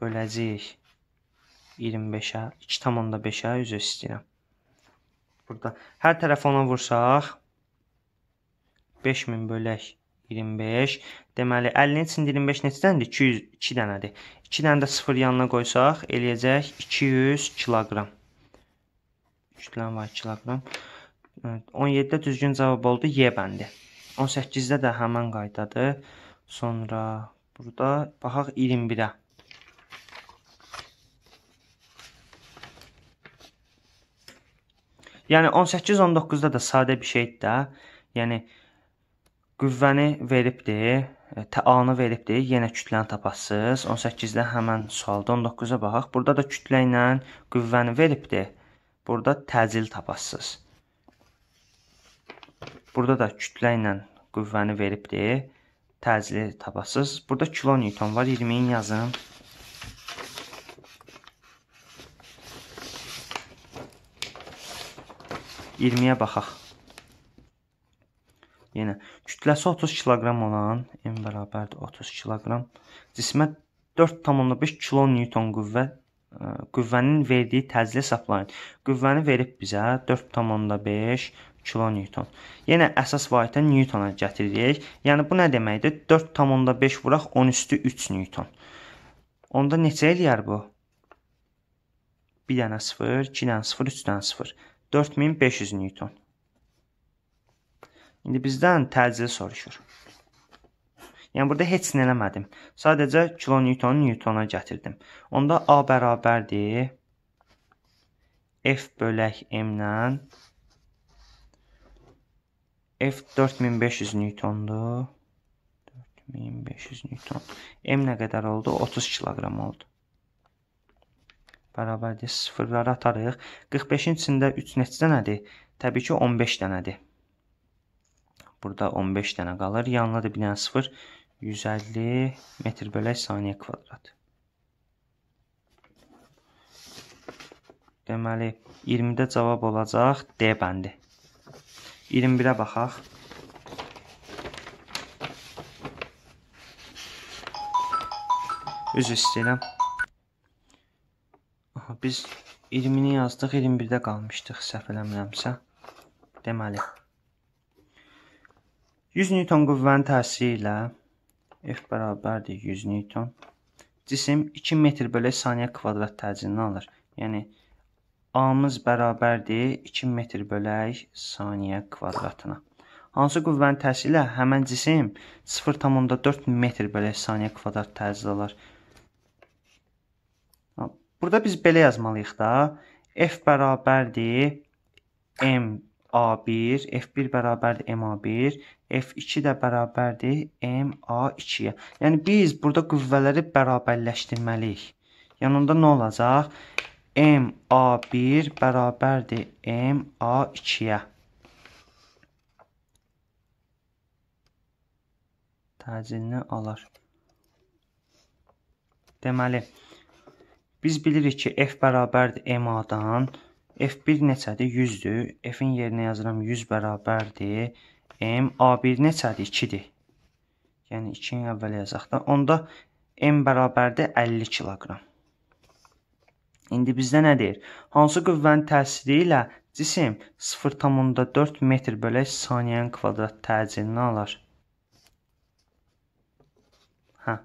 böləcəyik 25-ə, 2,5-ə üzr istəyirəm. Burada hər tərəf ona vursaq 5000 bölək 25. Deməli 50-nin içində 25 neçədəndir? 202 dənədir. 2 dənə də 0 yanına qoysaq eləyəcək 200 kiloqram. 3 dənə var kiloqram. 17-də düzgün cavab oldu Y bəndi. 18-də də həmin qaydadır. Sonra burada baxaq 21-ə. Yəni 18-19-da da sadə bir şeydir də. Yəni qüvvəni veribdi, e, təanı veribdi, yenə kütləni tapasız. 18-də həmin sualda 19-a baxaq. Burada da kütlə ilə qüvvəni veribdi. Burada təcil tapasız. Burada da kütlə ilə qüvvəni veribdi. Təcili tapasız. Burada kilonewton var. 20-ni yazın. 20-yə baxaq. Yenə kütləsi 30 kq olan m bərabərdir 30 kq. Cismə 4,5 kN qüvvə ə, e, qüvvənin verdiyi təzyiq hesablayın. Qüvvəni verib bizə 4,5 kN. Yenə əsas vahiddə Newtona gətiririk. Yəni bu nə deməkdir? 4,5 vuraq 10 üstü 3 Newton. Onda neçə eləyər bu? 1 dənə 0, 2 dənə 0, 3 dənə 0. 4500 Newton. İndi bizdən təcili soruşur. Yəni burada heç nə eləmədim. Sadəcə kilonewtonu newtona gətirdim. Onda A bərabərdir F bölək M ilə F 4500 newtondur. 4500 newton. M nə qədər oldu? 30 kiloqram oldu bərabərdir. Sıfırları atarıq. 45-in içində 3 neçə dənədir? Təbii ki, 15 dənədir. Burada 15 dənə qalır. Yanına da bir dənə 0, 150 metr bölək saniyə kvadrat. Deməli, 20-də cavab olacaq D bəndi. 21-ə baxaq. Üzr istəyirəm biz 20-ni yazdıq, 21-də qalmışdıq, səhv eləmirəmsə. Deməli, 100 Newton qüvvənin təsiri ilə F bərabərdir 100 Newton. Cisim 2 metr bölə saniyə kvadrat təcrini alır. Yəni, A-mız bərabərdir 2 metr bölək saniyə kvadratına. Hansı qüvvənin təsiri ilə həmən cisim 0,4 metr bölək saniyə kvadrat təcrid alır. Burada biz belə yazmalıyıq da. F bərabərdir M A1, F1 bərabərdir MA1, F2 də bərabərdir MA2-yə. Yəni biz burada qüvvələri bərabərləşdirməliyik. Yəni onda nə olacaq? MA1 bərabərdir MA2-yə. Təcilini alar. Deməli, Biz bilirik ki, f bərabərdir ma-dan. f bir neçədir? 100-dür. f-in yerinə yazıram 100 bərabərdir. m a1 neçədir? 2-dir. Yəni 2-ni əvvəl yazaq da. Onda m bərabərdir 50 kiloqram. İndi bizdə nə deyir? Hansı qüvvənin təsiri ilə cisim 0,4 metr bölək saniyənin kvadrat təcilini alar? Hə.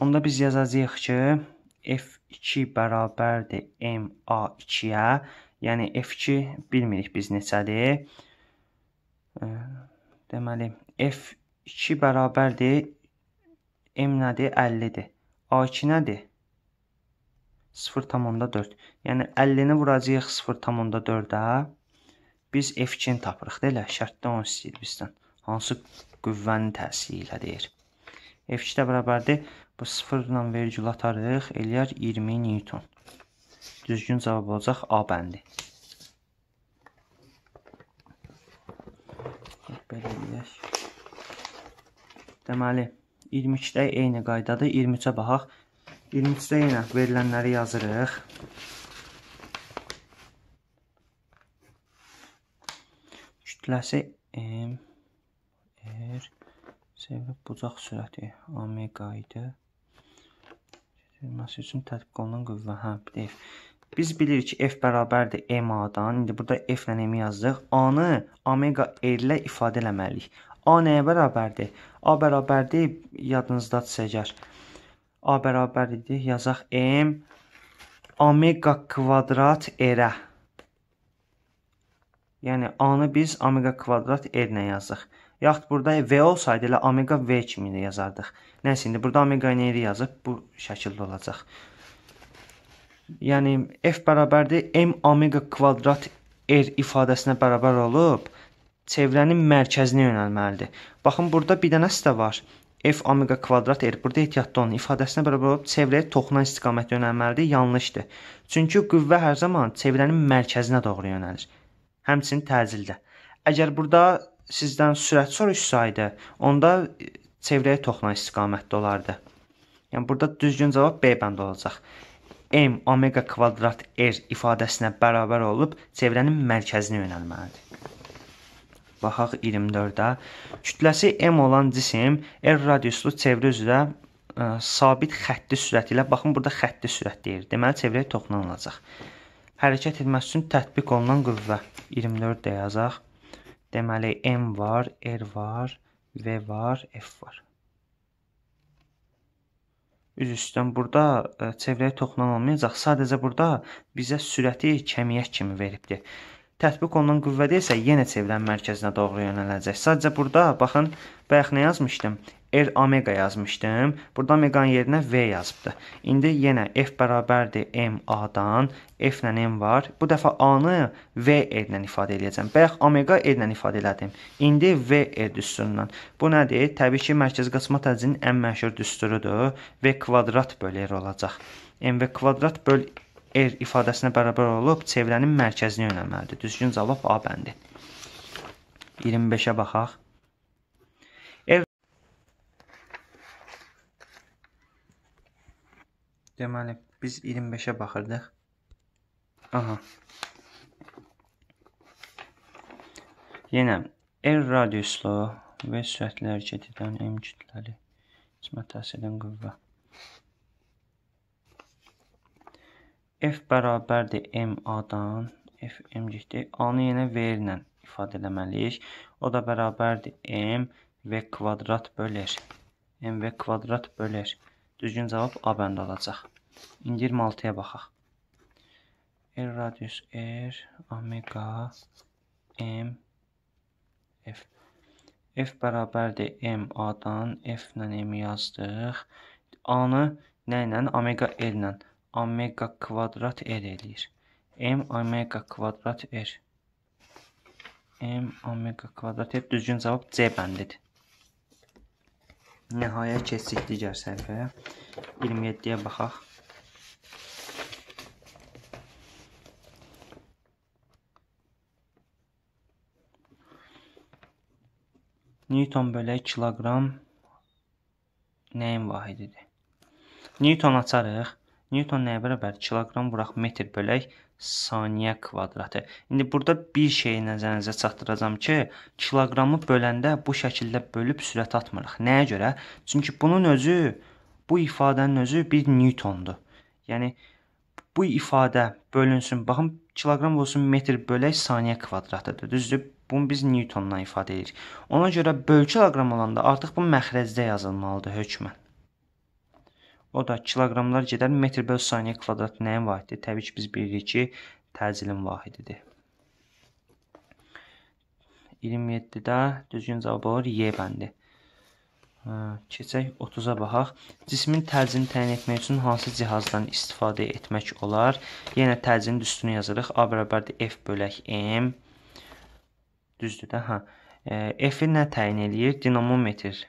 Onda biz yazacağıq ki, F2 bərabərdir MA2-yə. Yəni F2 bilmirik biz neçədir. Deməli F2 bərabərdir M nədir? 50-dir. A2 nədir? 0,4. Yəni 50-ni vuracağıq 0,4-ə. Biz F2-ni tapırıq deyilə. Şərtdə onu istəyir bizdən. Hansı qüvvənin təsiri ilə deyir. F2 də bərabərdir Bu sıfırla vergül atarıq, eləyər 20 newton. Düzgün cavab olacaq A bəndi. Belə eləyək. Deməli, 22-də eyni qaydadır. 23-ə baxaq. 23-də yenə verilənləri yazırıq. Kütləsi M, R, sevrib bucaq sürəti omega idi. Verməsi üçün tətbiq olunan qüvvə, hə, F. Biz bilirik ki, F bərabərdir MA-dan. İndi burada F ilə M yazdıq. A-nı omega E ilə ifadə eləməliyik. A nəyə bərabərdir? A bərabərdir, yadınızda çəkər. A bərabərdir, yazaq M omega kvadrat R-ə. Yəni A-nı biz omega kvadrat R-nə yazıq. Yaxud burada V olsaydı elə omega V kimi yazardıq. Nəsə indi burada omega ilə yazıb bu şəkildə olacaq. Yəni F bərabərdir M omega kvadrat R ifadəsinə bərabər olub çevrənin mərkəzinə yönəlməlidir. Baxın burada bir dənəsi də var. F omega kvadrat R burada ehtiyatlı olun ifadəsinə bərabər olub çevrəyə toxunan istiqamətə yönəlməlidir. Yanlışdır. Çünki qüvvə hər zaman çevrənin mərkəzinə doğru yönəlir. Həmçinin təcildə. Əgər burada sizdən sürət soruşsaydı, onda e, çevrəyə toxunan istiqamətdə olardı. Yəni burada düzgün cavab B bəndi olacaq. M omega kvadrat r ifadəsinə bərabər olub çevrənin mərkəzinə yönəlməlidir. Baxaq 24-də. Kütləsi m olan cisim r radiuslu çevrə üzrə ə, e, sabit xətti sürəti ilə baxın burada xətti sürət deyir. Deməli çevrəyə toxunulacaq. Hərəkət etməsi üçün tətbiq olunan qüvvə 24-də yazaq. Deməli er M var, R var, V var, F var. Üz üstdən burada e, çevrəyə toxunulmayacaq. Sadəcə burada bizə sürəti kəmiyyət kimi veribdir. Tətbiq olunan qüvvədə isə yenə çevrilən mərkəzinə doğru yönələcək. Sadəcə burada baxın, bayaq nə yazmışdım? R omega yazmışdım. Burada omeganın yerinə V yazıbdı. İndi yenə F bərabərdir MA-dan. F ilə M var. Bu dəfə A-nı V ilə ifadə edəcəm. Bayaq omega ilə ifadə elədim. İndi V e düsturundan. Bu nədir? Təbii ki, mərkəz qaçma təcrübəsinin ən məşhur düsturudur. V kvadrat böl R olacaq. MV kvadrat böl er ifadəsinə bərabər olub çevrənin mərkəzinə yönəlməlidir. Düzgün cavab A bəndi. 25-ə baxaq. Ev Deməli, biz 25-ə baxırdıq. Aha. Yenə R radiuslu və sürətli hərəkət edən M kütləli qismət təsir edən qüvvə. F bərabərdir MA-dan. F M-cikdir. A-nı yenə V ilə ifadə eləməliyik. O da bərabərdir M V kvadrat bölər. M V kvadrat bölər. Düzgün cavab A bəndi olacaq. İndi 26-ya baxaq. R radius R omega M F. F bərabərdir MA-dan. F ilə M yazdıq. A-nı nə ilə? Omega L ilə omega kvadrat r eləyir. M omega kvadrat r. M omega kvadrat r düzgün cavab C bəndidir. Nəhayət keçdik digər səhifəyə. 27-yə baxaq. Newton bölək kiloqram nəyin vahididir? Newton açarıq. Newton nəyə bərabər? Kiloqram vuraq metr bölək saniyə kvadratı. İndi burada bir şeyi nəzərinizə çatdıracağam ki, kiloqramı böləndə bu şəkildə bölüb sürət atmırıq. Nəyə görə? Çünki bunun özü, bu ifadənin özü 1 Newtondur. Yəni bu ifadə bölünsün. Baxın, kiloqram olsun metr bölək saniyə kvadratıdır. Düzdür? Bunu biz Newtonla ifadə edirik. Ona görə böl kiloqram olanda artıq bu məxrəcdə yazılmalıdır hökmən. O da kiloqramlar gedər metr böl saniyə kvadrat nəyin vahididir? Təbii ki, biz bilirik ki, təzilin vahididir. 27-də düzgün cavab olur Y bəndi. Hə, keçək 30-a baxaq. Cismin təzini təyin etmək üçün hansı cihazdan istifadə etmək olar? Yenə təzinin üstünü yazırıq. A bərabərdir F bölək M. Düzdür də, hə. E, F-i nə təyin eləyir? Dinamometr.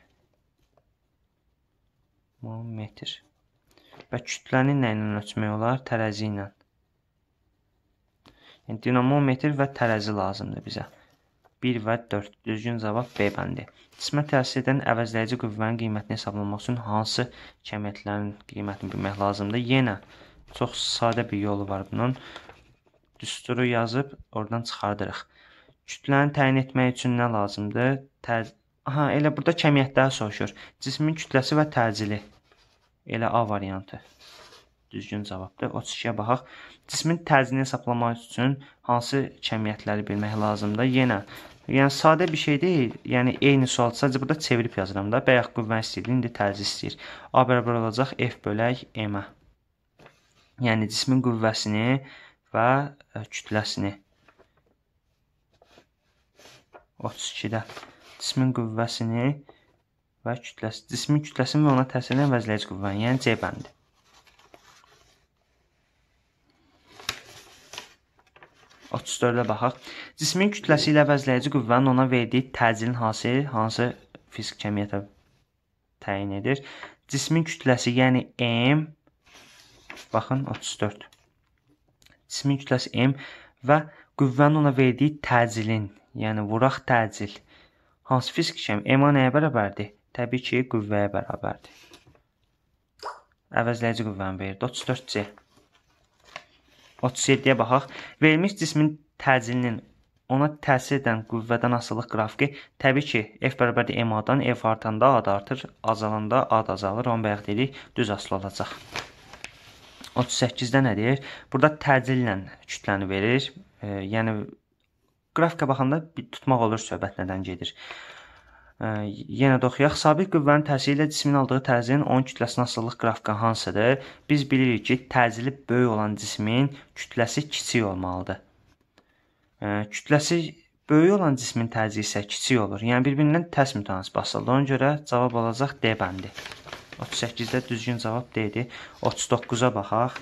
Dinamometr və kütləni nə ilə ölçmək olar? Tərəzi ilə. Yəni, dinamometr və tərəzi lazımdır bizə. 1 və 4. Düzgün cavab B bəndi. Cismə təsir edən əvəzləyici qüvvənin qiymətini hesablamaq üçün hansı kəmiyyətlərin qiymətini bilmək lazımdır? Yenə çox sadə bir yolu var bunun. Düsturu yazıb oradan çıxardırıq. Kütləni təyin etmək üçün nə lazımdır? Tər Aha, elə burada kəmiyyətləri soruşur. Cismin kütləsi və təcili. Elə A variantı düzgün cavabdır. 32-yə baxaq. Cismin təzini hesablamaq üçün hansı kəmiyyətləri bilmək lazımdır? Yenə Yəni sadə bir şey deyil. Yəni eyni sual sadəcə burada çevirib yazıram da. Bayaq qüvvən istəyirdi, indi tərzi istəyir. A bərabər olacaq F bölək M-ə. Yəni cismin qüvvəsini və e, kütləsini 32-də cismin qüvvəsini və kütləsi, cismin kütləsinin və ona təsir edən əvəzləyici qüvvənin, yəni C bəndi. Otuz dördə baxaq. Cismin kütləsi ilə əvəzləyici qüvvənin ona verdiyi təcilin hansı, hansı fizik cəmiyyətə təyin edir? Cismin kütləsi, yəni M, baxın 34. Cismin kütləsi M və qüvvənin ona verdiyi təcilin, yəni vuraq təcil, hansı fizik cəmiyyət? M-a nəyə bərabərdir? təbii ki, qüvvəyə bərabərdir. Əvəzləyici qüvvəni verir. 34C. 37-yə baxaq. Verilmiş cismin təcilinin ona təsir edən qüvvədən asılıq qrafiki təbii ki, F bərabərdir MA-dan, e F artanda A da artır, azalanda A da azalır, onu bayaq dedik, düz asılı olacaq. 38-də nə deyir? Burada təcillə kütləni verir. E, yəni, qrafikə baxanda tutmaq olur söhbət nədən gedir. Yenə də oxuyaq. Sabit qüvvənin təsiri ilə cismin aldığı təzyiqin 10 kütləsinə asılılıq qrafika hansıdır? Biz bilirik ki, təzyiqli böyük olan cismin kütləsi kiçik olmalıdır. Kütləsi böyük olan cismin təzyiqi isə kiçik olur. Yəni bir-birindən tərs mütənasib asılıdır. Ona görə cavab olacaq D bəndi. 38-də düzgün cavab D idi. 39-a baxaq.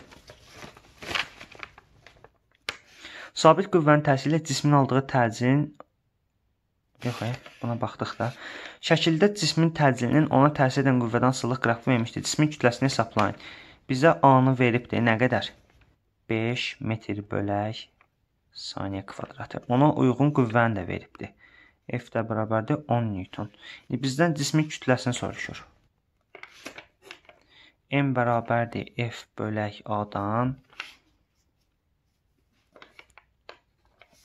Sabit qüvvənin təsiri ilə cismin aldığı təzyiqin Yox, ay, hə, buna baxdıqda şəkildə cismin təcilinin ona təsir edən qüvvədən asılılıq qrafiqi vermişdi. Cismin kütləsini hesablayın. Bizə A-nı veribdi. Nə qədər? 5 metr bölək saniyə kvadratı. Ona uyğun qüvvəni də veribdi. F də bərabərdir 10 newton. İndi bizdən cismin kütləsini soruşur. M bərabərdir F bölək A-dan.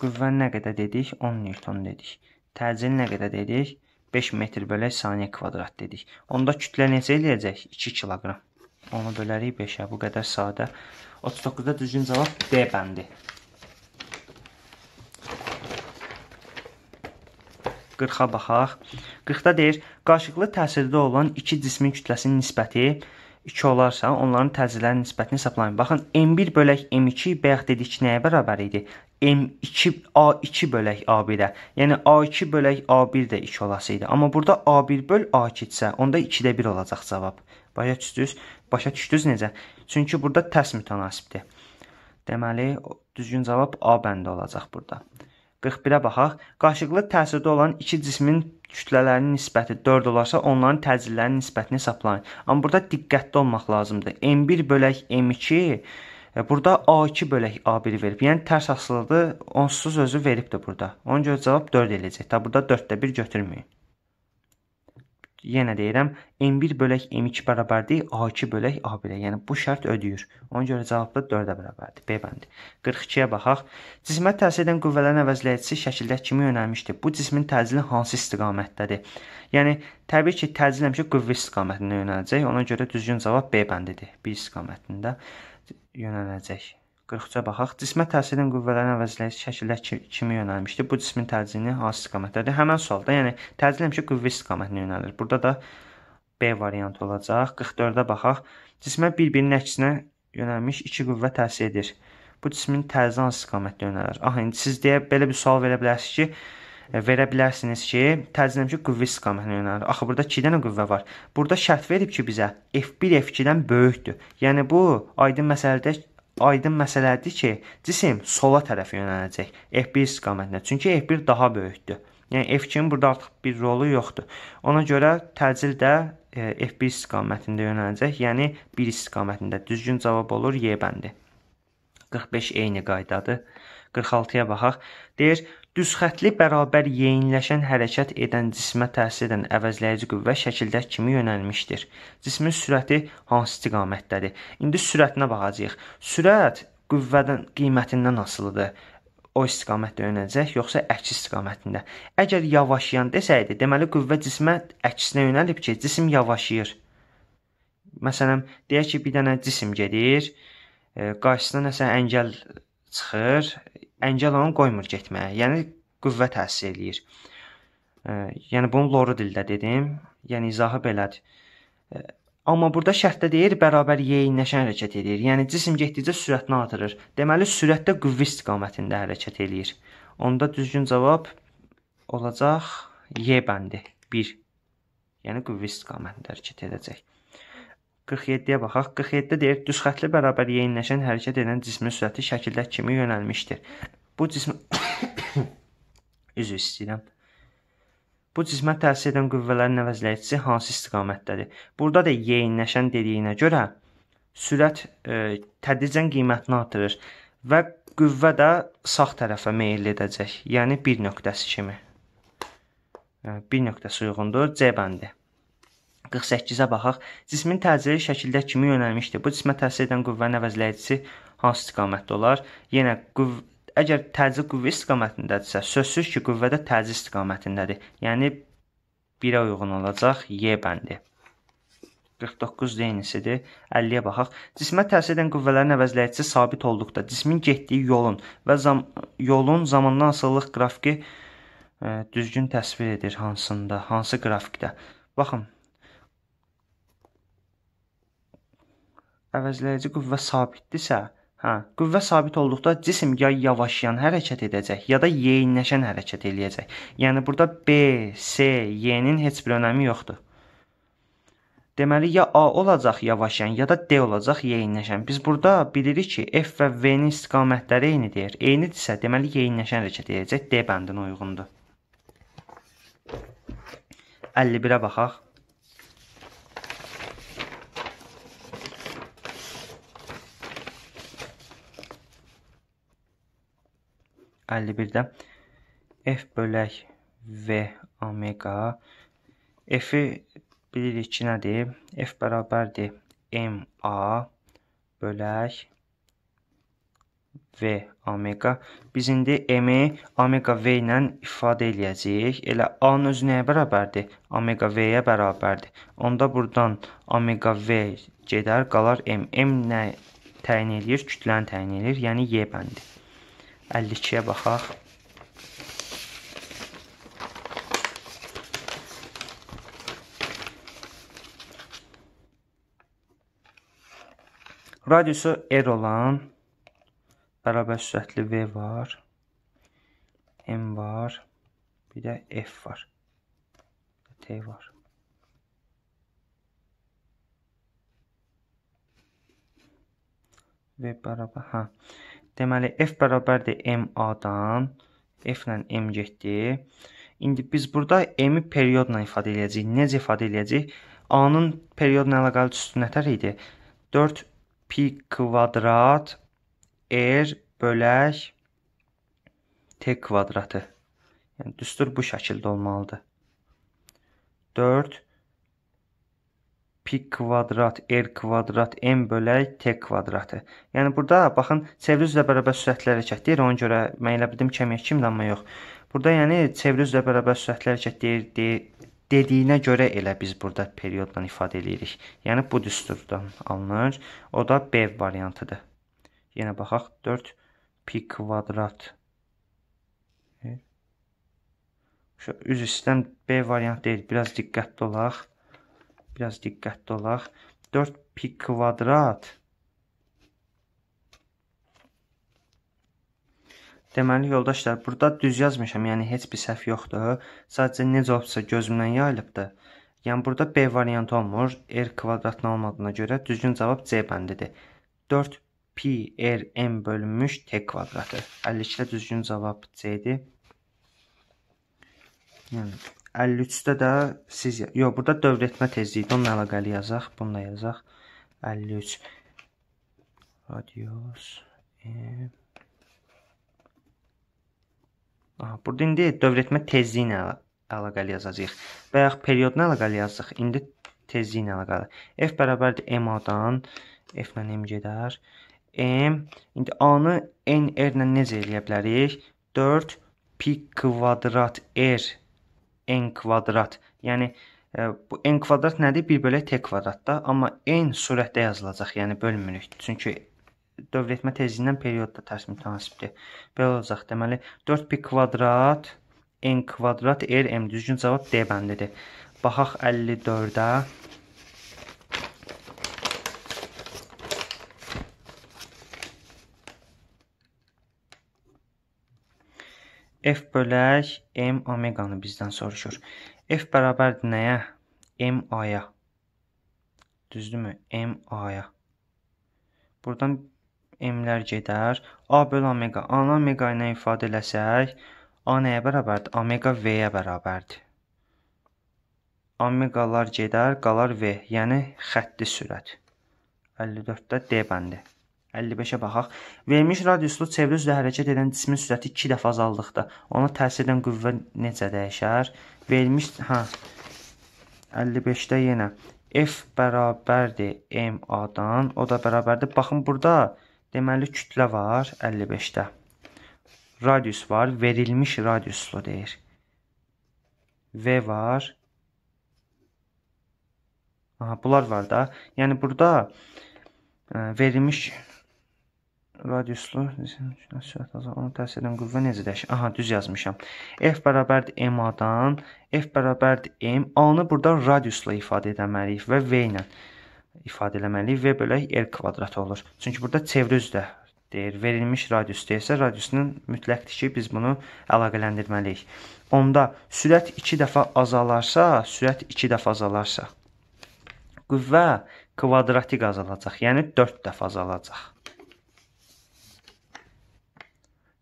Qüvvə nə qədər dedik? 10 newton dedik. Təcili nə qədər dedik? 5 metr bölək saniyə kvadrat dedik. Onda kütlə necə eləyəcək? 2 kiloqram. Onu bölərik 5-ə. Bu qədər sadə. 39-da düzgün cavab D bəndi. 40-a baxaq. 40-da deyir, qarşılıqlı təsirdə olan iki cismin kütləsinin nisbəti 2 olarsa, onların təcillərinin nisbətini hesablayın. Baxın, M1 bölək M2 bayaq dedik ki, nəyə bərabər idi? M2 A2 bölək A1-ə. Yəni A2 bölək A1 də 2 olasıydı. Amma burada A1 böl A keçsə, onda 2-də 1 olacaq cavab. Başa düşdünüz? Başa düşdünüz necə? Çünki burada tərs mütənasibdir. Deməli, düzgün cavab A bəndi olacaq burada. 41-ə baxaq. Qaşıqlı təsirdə olan iki cismin kütlələrinin nisbəti 4 olarsa, onların təcillərinin nisbətini hesablayın. Amma burada diqqətli olmaq lazımdır. M1 bölək M2 Burada A2 bölək A1 verib. Yəni tərs asılıdır. Onsuz özü veribdir burada. Ona görə cavab 4 eləyəcək. Da burada 4də 1 götürməyin. Yenə deyirəm, M1 bölək M2 bərabərdir A2 bölək A1-ə. Yəni bu şərt ödəyir. Ona görə cavab da 4-ə bərabərdir. B bəndi. 42-yə baxaq. Cismə təsir edən qüvvələrin əvəzləyicisi şəkildə kimi yönəlmişdir? Bu cismin təcili hansı istiqamətdədir? Yəni təbii ki, təcil həmişə qüvvə istiqamətində yönələcək. Ona görə düzgün cavab B bəndidir. Bir istiqamətində yönələcək. 40-ca baxaq. Cismə təsirin qüvvələrin əvəzləyici şəkildə kimi yönəlmişdi? Bu cismin təcili hansı istiqamətdədir? Həmin sualda, yəni təcil həmişə qüvvə istiqamətinə yönəlir. Burada da B variantı olacaq. 44-də baxaq. Cismə bir-birinin əksinə yönəlmiş iki qüvvə təsir edir. Bu cismin tərzi hansı istiqamətdə yönəlir? Ah, indi siz deyə belə bir sual verə bilərsiniz ki, E, verə bilərsiniz ki, təcridəmki qüvvə istiqamətinə yönəlir. Axı burada 2 dənə qüvvə var. Burada şərt verib ki, bizə F1 F2-dən böyükdür. Yəni bu aydın məsələdə aydın məsələdir ki, cisim sola tərəfə yönələcək F1 istiqamətində. Çünki F1 daha böyükdür. Yəni F2-nin burada artıq bir rolu yoxdur. Ona görə təcil də e, F1 istiqamətində yönələcək, yəni 1 istiqamətində. Düzgün cavab olur Y bəndi. 45 eyni qaydadır. 46-ya baxaq. Deyir, Düzxəttli bərabər yeyinləşən hərəkət edən cismə təsir edən əvəzləyici qüvvə şəkildə kimi yönəlmişdir? Cismin sürəti hansı istiqamətdədir? İndi sürətinə baxacağıq. Sürət qüvvədən qiymətindən asılıdır o istiqamətdə yönələcək, yoxsa əks istiqamətində. Əgər yavaşlayan desəydi, deməli qüvvə cismə əksinə yönəlib ki, cisim yavaşlayır. Məsələn, deyək ki, bir dənə cisim gedir, e, qarşısına nəsə əngəl çıxır, əngəl onu qoymur getməyə. Yəni qüvvə təsir eləyir. Yəni bunu loru dildə dedim. Yəni izahı belədir. Amma burada şərtdə deyir bərabər yeyinləşən hərəkət edir. Yəni cisim getdikcə sürətini artırır. Deməli sürətdə qüvvə istiqamətində hərəkət eləyir. Onda düzgün cavab olacaq Y bəndi 1. Yəni qüvvə istiqamətində hərəkət edəcək. 47-yə baxaq. 47 deyir, düz xətli bərabər yeyinləşən hərəkət edən cismin sürəti şəkildə kimi yönəlmişdir. Bu cism üzr istəyirəm. Bu cismə təsir edən qüvvələrin əvəzləyicisi hansı istiqamətdədir? Burada da yeyinləşən dediyinə görə sürət e, tədricən qiymətini artırır və qüvvə də sağ tərəfə meyl edəcək. Yəni 1 nöqtəsi kimi. 1 e, nöqtəsi uyğundur C bəndi. 48-ə baxaq. Cismin təcili şəkildə kimi yönəlmişdir? Bu cismə təsir edən qüvvənin əvəzləyicisi hansı istiqamətdə olar? Yenə qüv əgər təcil qüvvə istiqamətindədirsə, sözsüz ki, qüvvədə təcil istiqamətindədir. Yəni 1-ə uyğun olacaq Y bəndi. 49 DNS-dir. 50-yə baxaq. Cismə təsir edən qüvvələrin əvəzləyicisi sabit olduqda cismin getdiyi yolun və zam yolun zamandan asılılıq qrafiki ə, e, düzgün təsvir edir hansında, hansı qrafikdə? Baxın, əvəzləyici qüvvə sabitdirsə, hə, qüvvə sabit olduqda cisim ya yavaşlayan hərəkət edəcək, ya da yeyinləşən hərəkət eləyəcək. Yəni burada B, C, Y-nin heç bir önəmi yoxdur. Deməli ya A olacaq yavaşlayan, ya da D olacaq yeyinləşən. Biz burada bilirik ki, F və V-nin istiqamətləri eynidir. Eynidirsə, deməli yeyinləşən hərəkət edəcək D bəndinə uyğundur. 51-ə baxaq. 51-də f bölək v omega f-i bilirik ki, nədir? f bərabərdir ma bölək v omega. Biz indi m-i omega v ilə ifadə eləyəcəyik. Elə a-nın özü nəyə bərabərdir? Omega v-yə bərabərdir. Onda buradan omega v gedər, qalar m. m nə təyin eləyir? Kütləni təyin eləyir, yəni y bəndi. 52-yə baxaq. Radiusu R olan bərabər sürətli V var. M var. Bir də F var. T var. V bərabər, hə. Deməli, f bərabərdir m-a-dan. f ilə m getdi. İndi biz burada m-i periodla ifadə edəcəyik. Necə ifadə edəcəyik? A-nın periodla əlaqəli üstü nətər idi? 4 pi kvadrat r bölək t kvadratı. Yəni düstur bu şəkildə olmalıdır. 4 pi kvadrat, r kvadrat, m bölək t kvadratı. Yəni burada baxın, çevri üzlə bərabər sürətlər hərəkət deyir. Ona görə mən elə bildim kəmiyə kimdir, amma yox. Burada yəni çevri üzlə bərabər sürətlər hərəkət deyir, deyir dediyinə görə elə biz burada periodla ifadə eləyirik. Yəni bu düsturdan alınır. O da B variantıdır. Yenə baxaq 4 pi kvadrat Üzr istəyirəm B variant deyil. Biraz diqqətli olaq. Biraz diqqətli olaq. 4 pi kvadrat. Deməli, yoldaşlar, burada düz yazmışam, yəni heç bir səhv yoxdur. Sadəcə necə olubsa gözümdən yayılıbdır. Yəni, burada B variantı olmur. R kvadratına olmadığına görə düzgün cavab C bəndidir. 4 pi R M bölünmüş T kvadratı. 52-də düzgün cavab C-dir. Yəni, 53-də də siz yox, burada dövretmə tezliyi, onunla əlaqəli yazaq, bununla yazaq. 53 radius m Aha, burada indi dövretmə tezliyi ilə əlaqəli yazacağıq. Bayaq periodla əlaqəli yazdıq. İndi tezliyi ilə əlaqəli. F bərabərdir MA-dan. F ilə M gedər. M. İndi A-nı N R ilə necə eləyə bilərik? 4 pi kvadrat R n kvadrat. Yəni e, bu n kvadrat nədir? 1 bölək t kvadratda, amma n sürətdə yazılacaq, yəni bölmürük. Çünki dövrətmə tezliyindən periodda tərs mütənasibdir. Belə olacaq. Deməli 4p kvadrat n kvadrat r m düzgün cavab D bəndidir. Baxaq 54-ə. F bölək M omeqanı bizdən soruşur. F bərabərdir nəyə? M A-ya. Düzdürmü? M A-ya. Buradan M-lər gedər. A böl omega. A-nı omega ilə ifadə eləsək, A nəyə bərabərdir? Omega V-yə bərabərdir. Omegalar gedər, qalar V, yəni xətti sürət. 54-də D bəndi. 55-ə baxaq. Vermiş radiuslu çevri üzrə hərəkət edən cismin sürəti 2 dəfə azaldıqda ona təsir edən qüvvə necə dəyişər? Vermiş ha hə, 55-də yenə F bərabərdir MA-dan, o da bərabərdir. Baxın burada deməli kütlə var 55-də. Radius var, verilmiş radiuslu deyir. V var. Aha, bunlar var da. Yəni burada e, verilmiş radiuslu onun təsir edən qüvvə necə dəyişir? Aha, düz yazmışam. F bərabərdir MA-dan, F bərabərdir M. A-nı burada radiusla ifadə edəməliyik və V ilə ifadə eləməliyik. V bölək R kvadratı olur. Çünki burada çevri üzdə deyir. Verilmiş radius deyirsə, radiusunun mütləqdir ki, biz bunu əlaqələndirməliyik. Onda sürət 2 dəfə azalarsa, sürət 2 dəfə azalarsa, qüvvə kvadratik azalacaq, yəni 4 dəfə azalacaq.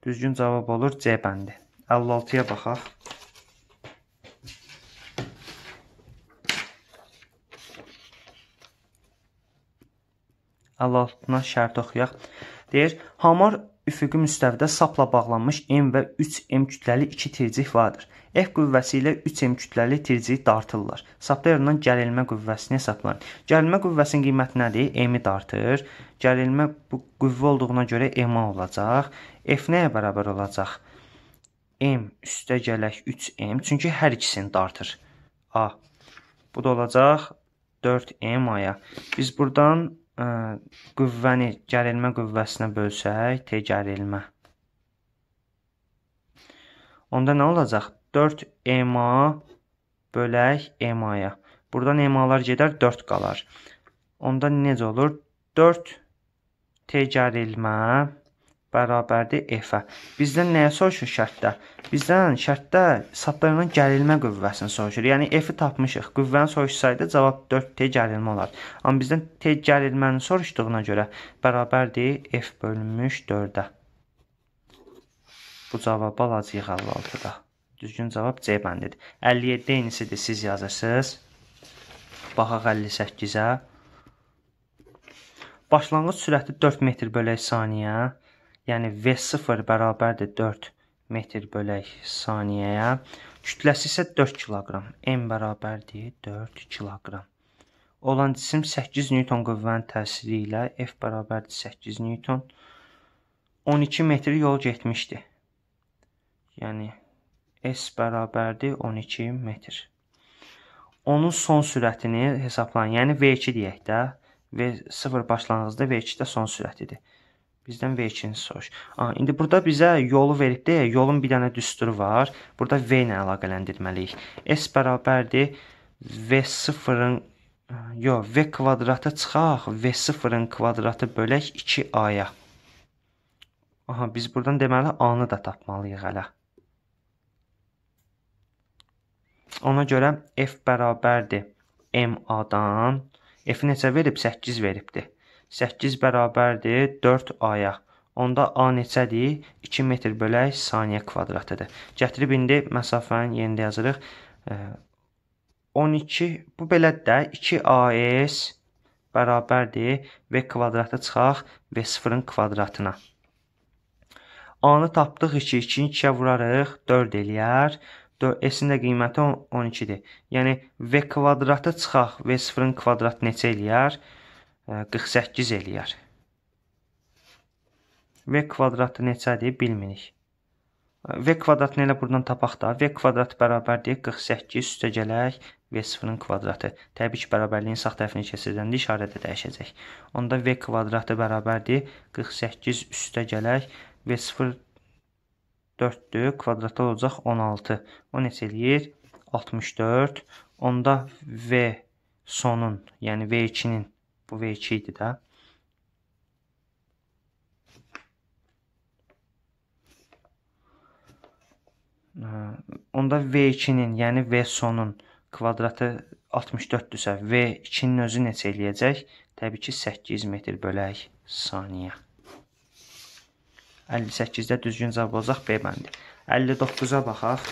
Düzgün cavab olur C bəndi. 56-ya baxaq. Əlaltına şərt oxuyaq. Deyir, hamar üfüqi müstəvidə sapla bağlanmış M və 3M kütləli iki tircik vardır. F qüvvəsi ilə 3M kütləli tirciyi dartırlar. Sapda yaranan gərilmə qüvvəsini hesablayın. Gərilmə qüvvəsinin qiyməti nədir? M-i dartır. Gərilmə bu qüvvə olduğuna görə M olacaq. F nəyə bərabər olacaq? M üstə gələk 3M, çünki hər ikisini dartır. A. Bu da olacaq 4M-aya. Biz buradan ə, e, qüvvəni gərilmə qüvvəsinə bölsək, T gərilmə. Onda nə olacaq? 4MA bölək MA-ya. Buradan MA-lar gedər, 4 qalar. Onda necə olur? 4 T gərilmə bərabərdir EF-ə. Bizdən nəyə soruşur şərtdə? Bizdən şərtdə saplarının gərilmə qüvvəsini soruşur. Yəni EF-i tapmışıq. Qüvvəni soruşsaydı cavab 4T gərilmə olar. Amma bizdən T gərilməni soruşduğuna görə bərabərdir F bölünmüş 4-ə. Bu cavabı alacağıq 56-da. Düzgün cavab C bəndidir. 57 einisidir siz yazırsınız. Baxaq 58-ə. Başlanğıc sürəti 4 metr bölək saniyə yəni V0 bərabərdir 4 metr bölək saniyəyə. Kütləsi isə 4 kiloqram. M bərabərdir 4 kiloqram. Olan cisim 8 newton qüvvənin təsiri ilə F bərabərdir 8 newton. 12 metr yol getmişdi. Yəni S bərabərdir 12 metr. Onun son sürətini hesablayın. Yəni V2 deyək də. V0 başlanğıcda, V2 də son sürətidir. Bizdən V2-ni soruş. A, indi burada bizə yolu verib deyə, yolun bir dənə düsturu var. Burada V ilə əlaqələndirməliyik. S bərabərdir V0-ın yo, V kvadratı çıxaq, V0-ın kvadratı bölək 2A-ya. Aha, biz buradan deməli A-nı da tapmalıyıq hələ. Ona görə F bərabərdir MA-dan. F necə verib? 8 veribdir. 8 bərabərdir 4 aya. Onda A neçədir? 2 metr bölək saniyə kvadratıdır. Gətirib indi məsafəni yenidə yazırıq. 12 bu belədir də 2AS bərabərdir v kvadratı çıxaq v sıfırın kvadratına. A-nı tapdıq 2, 2-ni 2-yə vurarıq, 4 eləyər. S-in də qiyməti 12-dir. Yəni v kvadratı çıxaq v sıfırın kvadratı neçə eləyər? 4 48 eləyər. V kvadratı neçədir bilmirik. V kvadratını elə buradan tapaq da. V kvadrat bərabərdir 48 üstə gələk V sıfırın kvadratı. Təbii ki, bərabərliyin sağ tərəfini keçirdəndə işarə də dəyişəcək. Onda V kvadratı bərabərdir 48 üstə gələk V sıfır 4-dür, kvadratı olacaq 16. O neçə eləyir? 64. Onda V sonun, yəni V2-nin Bu V2 idi də. Onda V2-nin, yəni V sonun kvadratı 64-dürsə, V2-nin özü neçə eləyəcək? Təbii ki, 8 metr bölək saniyə. 58-də düzgün cavab olacaq B bəndi. 59-a baxaq.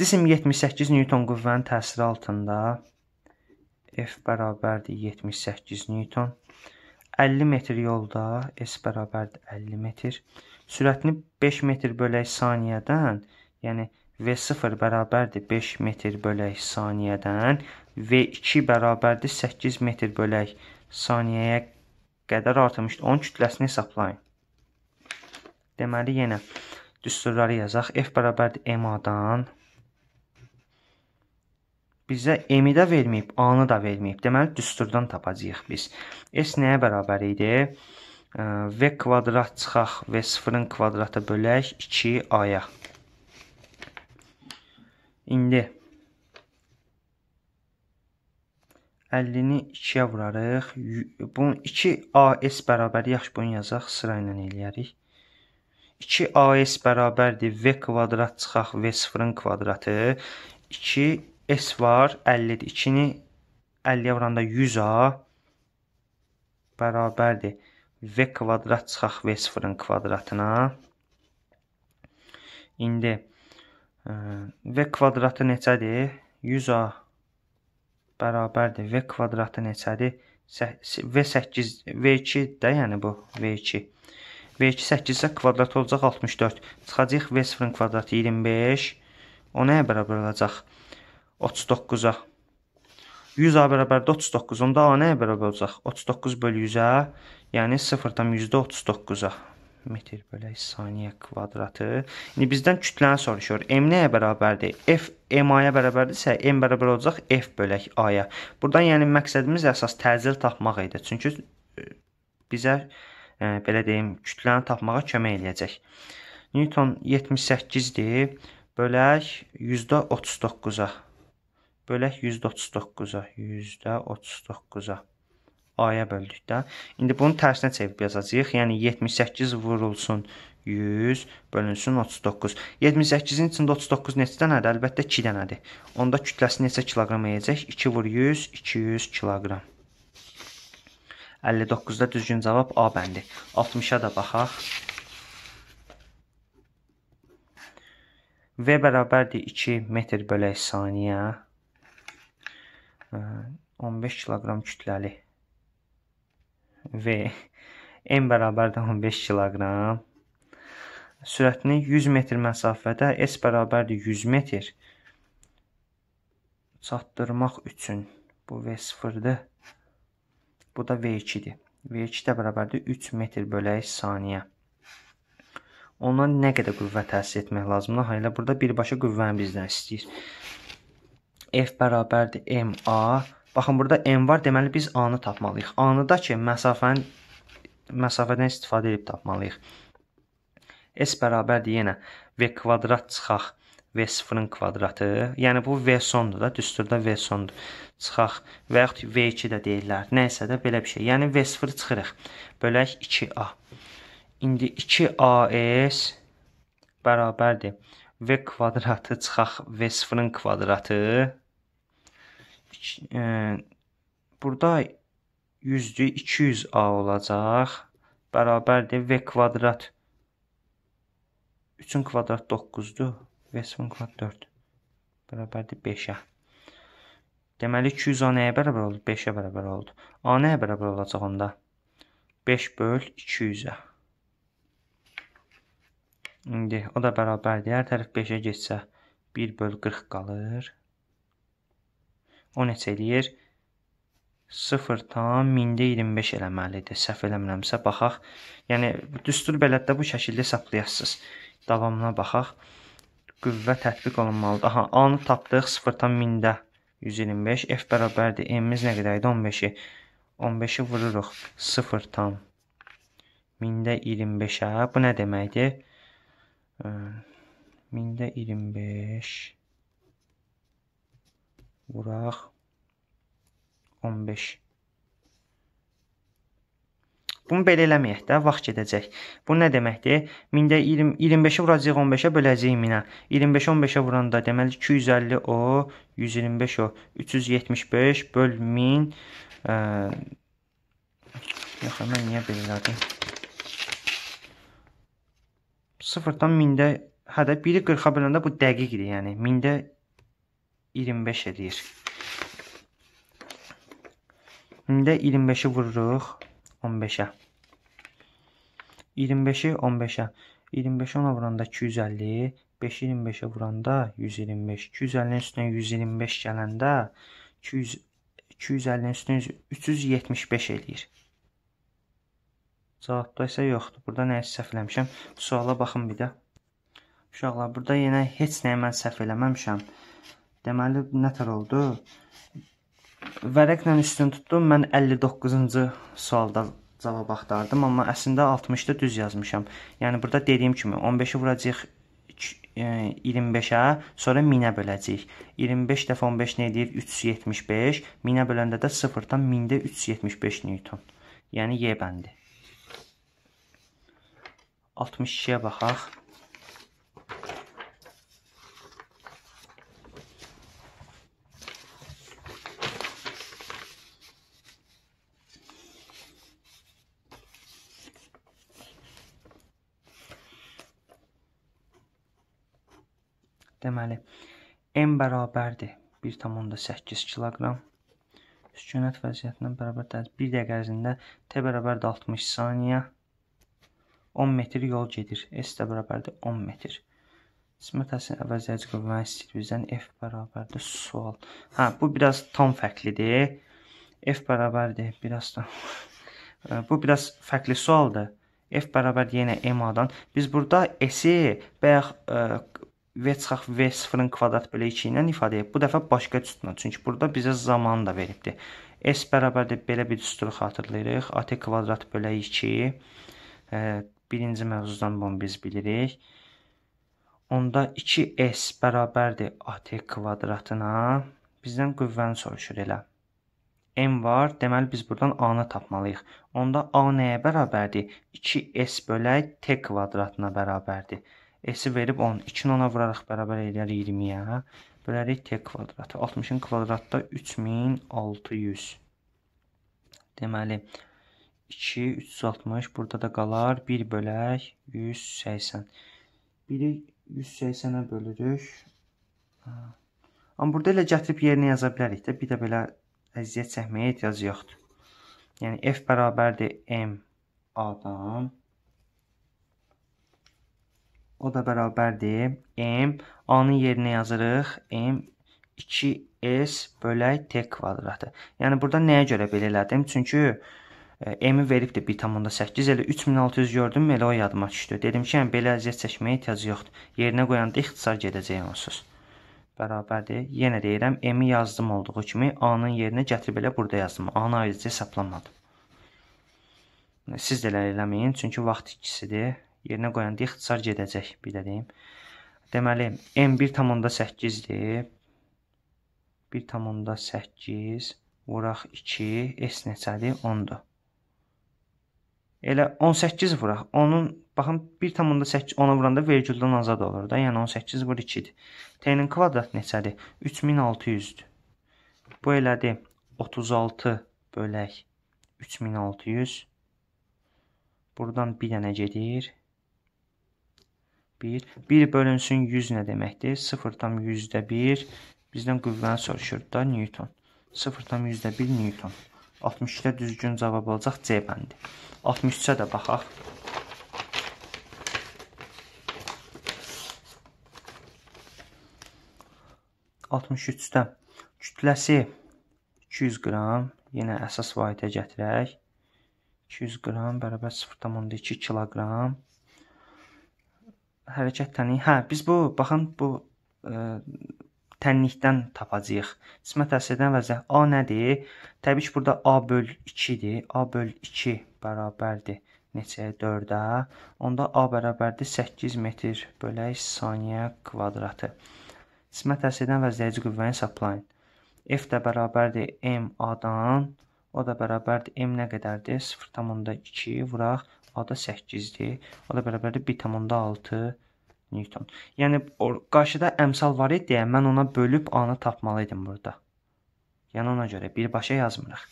Cisim 78 Newton qüvvənin təsiri altında F bərabərdir 78 Newton. 50 metr yolda S bərabərdir 50 metr. Sürətini 5 metr bölək saniyədən, yəni V0 bərabərdir 5 metr bölək saniyədən, V2 bərabərdir 8 metr bölək saniyəyə qədər artmışdır. Onun kütləsini hesablayın. Deməli yenə düsturları yazaq. F bərabərdir MA-dan bizə emi də verməyib, a-nı da verməyib. Deməli düsturdan tapacağıq biz. S nəyə bərabər idi? V kvadrat çıxaq, V sıfırın kvadratı bölək 2a-ya. İndi 50-ni 2-yə vurarıq. Bunun 2AS bərabər, yaxşı bunu yazaq, sırayla eləyərik. 2AS bərabərdir V kvadrat çıxaq V sıfırın kvadratı. 2 S var 50-dir. 2-ni 50-yə vuranda 100A bərabərdir. V kvadrat çıxaq V sıfırın kvadratına. İndi e, V kvadratı neçədir? 100A bərabərdir. V kvadratı neçədir? V8, V2 də yəni bu V2. V2 8 isə kvadrat olacaq 64. Çıxacaq V0-ın kvadratı 25. O nəyə bərabər olacaq? 39-a. 100a bərabərdir 39. Onda a nəyə bərabər olacaq? 39 bölü 100-ə, yəni 0,39-a metr bölək saniyə kvadratı. İndi bizdən kütləni soruşur. M nəyə bərabərdir? F MA-ya bərabərdirsə, M bərabər olacaq F bölək A-ya. Burdan yəni məqsədimiz əsas təcil tapmaq idi. Çünki e, bizə e, belə deyim, kütləni tapmağa kömək eləyəcək. Newton 78-dir. Bölək 139-a. Bölək 139-a, 139-a. A-ya böldük də. İndi bunun tərsinə çevirib yazacağıq. Yəni 78 vurulsun 100 bölünsün 39. 78-in içində 39 neçə dənədir? Əlbəttə 2 dənədir. Onda kütləsi neçə kiloqram edəcək? 2 vur 100, 200 kiloqram. 59-da düzgün cavab A bəndi. 60-a da baxaq. V bərabərdir 2 metr bölək saniyə. 15 kiloqram kütləli V M bərabər də 15 kiloqram sürətini 100 metr məsafədə S bərabərdir 100 metr çatdırmaq üçün bu V0-dır. Bu da V2-dir. V2 də bərabərdir 3 metr bölək saniyə. Ona nə qədər qüvvə təsir etmək lazımdır? Hələ burada birbaşa qüvvəni bizdən istəyir. F bərabərdir MA. Baxın, burada M var, deməli biz A-nı tapmalıyıq. A-nıdakı məsafəni məsafədən istifadə edib tapmalıyıq. S bərabərdir yenə V kvadrat çıxaq. V sıfırın kvadratı. Yəni bu V sondur da, düsturda V sondur. Çıxaq və yaxud V2 də deyirlər. Nəysə də belə bir şey. Yəni V sıfırı çıxırıq. Bölək 2A. İndi 2AS bərabərdir. V kvadratı çıxaq V sıfırın kvadratı e, burada 100-dür, 200A olacaq. Bərabərdir V kvadrat 3-ün kvadrat 9-dur, V-nin kvadrat 4 bərabərdir 5-ə. Deməli 200A nəyə bərabər oldu? 5-ə bərabər oldu. A nəyə bərabər olacaq onda? 5 böl 200-ə. İndi o da bərabərdir. Hər tərəf 5-ə geçsə 1 böl 40 qalır. O neçə eləyir? 0.1025 eləməlidir. Səhv eləmirəmsə baxaq. Yəni düstur bələddə bu şəkildə hesablayasınız. Davamına baxaq. Qüvvə tətbiq olunmalıdır. Aha, A-nı tapdıq 0.1000-də 125. F bərabərdir. M-imiz nə qədər idi? 15-i. 15-i vururuq. 0.1000-də 25-ə. Hə, bu nə deməkdir? 1000-də 25 Vuraq. 15. Bunu belə eləməyək də, vaxt gedəcək. Bu nə deməkdir? 1000-də 20, 25-i vuracağıq 15-ə, böləcəyik 1000-ə. 25 15-ə vuranda deməli 250 o, 125 o, 375 böl 1000. Ə, yaxı, mən niyə belə elədim? 0-dan 1000-də, hə də 1-i 40-a böləndə bu dəqiqdir, yəni 1000-də 25 edir. İndi 25-i vururuq 15-ə. 25-i 15-ə. 25-i ona vuranda 250, 5-i 25-ə vuranda 125. 250-nin üstünə 125 gələndə 200 250-nin üstünə 375 eləyir. Cavabda isə yoxdur. Burada nəyə səhv eləmişəm? Bu suala baxın bir də. Uşaqlar, burada yenə heç nəyə mən səhv eləməmişəm. Deməli, nə tər oldu? Vərəqlə üstün tutdum. Mən 59-cu sualda cavab axtardım, amma əslində 60-da düz yazmışam. Yəni burada dediyim kimi 15-i vuracağıq 25-ə, sonra 1000-ə böləcəyik. 25 dəfə 15 nə edir? 375. 1000-ə böləndə də 0-dan 1000-də 375 Newton. Yəni Y bəndi. 62-yə baxaq. Deməli, M bərabərdir 1,8 kiloqram. Sükunət vəziyyətindən bərabər təzyiq 1 dəqiqə ərzində T bərabərdir 60 saniyə. 10 metr yol gedir. S də bərabərdir 10 metr. Qismət əsrin əvəzləyici qüvvəni istəyir bizdən F bərabərdir sual. Hə, bu biraz tam fərqlidir. F bərabərdir biraz da bu biraz fərqli sualdır. F bərabər yenə M-dan. Biz burada S-i bayaq V çıxaq V0-ın kvadrat belə 2 ilə ifadə edib. Bu dəfə başqa sütunla. Çünki burada bizə zamanı da veribdir. S bərabərdir belə bir sütunu xatırlayırıq. AT kvadrat belə 2. Birinci mövzudan bunu biz bilirik. Onda 2S bərabərdir AT kvadratına. Bizdən qüvvəni soruşur elə. M var, deməli biz buradan A-nı tapmalıyıq. Onda A nəyə bərabərdir? 2S bölək T kvadratına bərabərdir. S-i verib 10. 2-ni 10-a vuraraq bərabər eləyər 20-yə. Bölərik T kvadratı. 60-ın kvadratda 3600. Deməli, 2, 360. Burada da qalar. 1 bölək 180. 1-i 180-ə bölürük. Amma burada elə gətirib yerinə yaza bilərik də. Bir də belə əziyyət çəkməyə ehtiyac yoxdur. Yəni, F bərabərdir M adam o da bərabərdir. M, A-nın yerinə yazırıq. M, 2S bölək T kvadratı. Yəni, burada nəyə görə belə elədim? Çünki e, M-i veribdir 1,8 elə 3600 gördüm, elə o yadıma düşdü. Dedim ki, yəni, belə əziyyət çəkməyə ehtiyac yoxdur. Yerinə qoyanda ixtisar gedəcək onsuz. Bərabərdir. Yenə deyirəm, M-i yazdım olduğu kimi, A-nın yerinə gətirib elə burada yazdım. A-nı ayrıca hesablamadım. Siz də elə eləməyin, çünki vaxt ikisidir yerinə qoyanda ixtisar gedəcək, bir də deyim. Deməli, m 1,8-dir. 1,8 vuraq 2, s neçədir? 10-dur. Elə 18 vuraq. Onun, baxın, 1,8 ona vuranda vergüldən azad olur da. Yəni, 18 vur 2-dir. T-nin kvadrat neçədir? 3600-dür. Bu elədir. 36 bölək 3600. Buradan bir dənə gedir. 1. 1 bölünsün 100 nə deməkdir? 0,1 bizdən qüvvəni soruşur da Newton. 0,1 Newton. 63-də düzgün cavab olacaq C bəndi. 63-ə də baxaq. Altmış üçdə kütləsi 200 qram, yenə əsas vahidə gətirək. 200 qram bərabər 0,2 kiloqram hərəkət tənliyi. Hə, biz bu baxın bu ə, e, tənlikdən tapacağıq. Qismət əsrdən vəzə A nədir? Təbii ki, burada A/2-dir. A/2 bərabərdir neçəyə 4-ə? Onda A bərabərdir 8 metr bölək saniyə kvadratı. Qismət əsrdən vəzləyici qüvvəni hesablayın. F də bərabərdir M A-dan. O da bərabərdir M nə qədərdir? 0.2 vuraq. A da 8-dir. O da bərabərdir 1.6 Newton. Yəni qarşıda əmsal var idi, yəni mən ona bölüb A-nı tapmalıydım burada. Yəni ona görə birbaşa yazmırıq.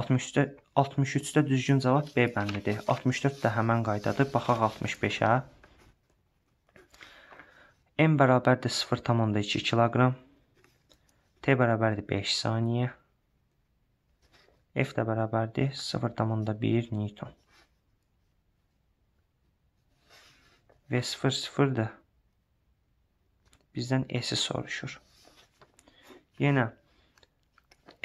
63-də 63-də düzgün cavab B bəndidir. 64 də həmin qaydadır. Baxaq 65-ə. M bərabərdir 0.2 kiloqram. T bərabərdir 5 saniyə. F də bərabərdir 0.1 Newton. V00 də bizdən S-i soruşur. Yenə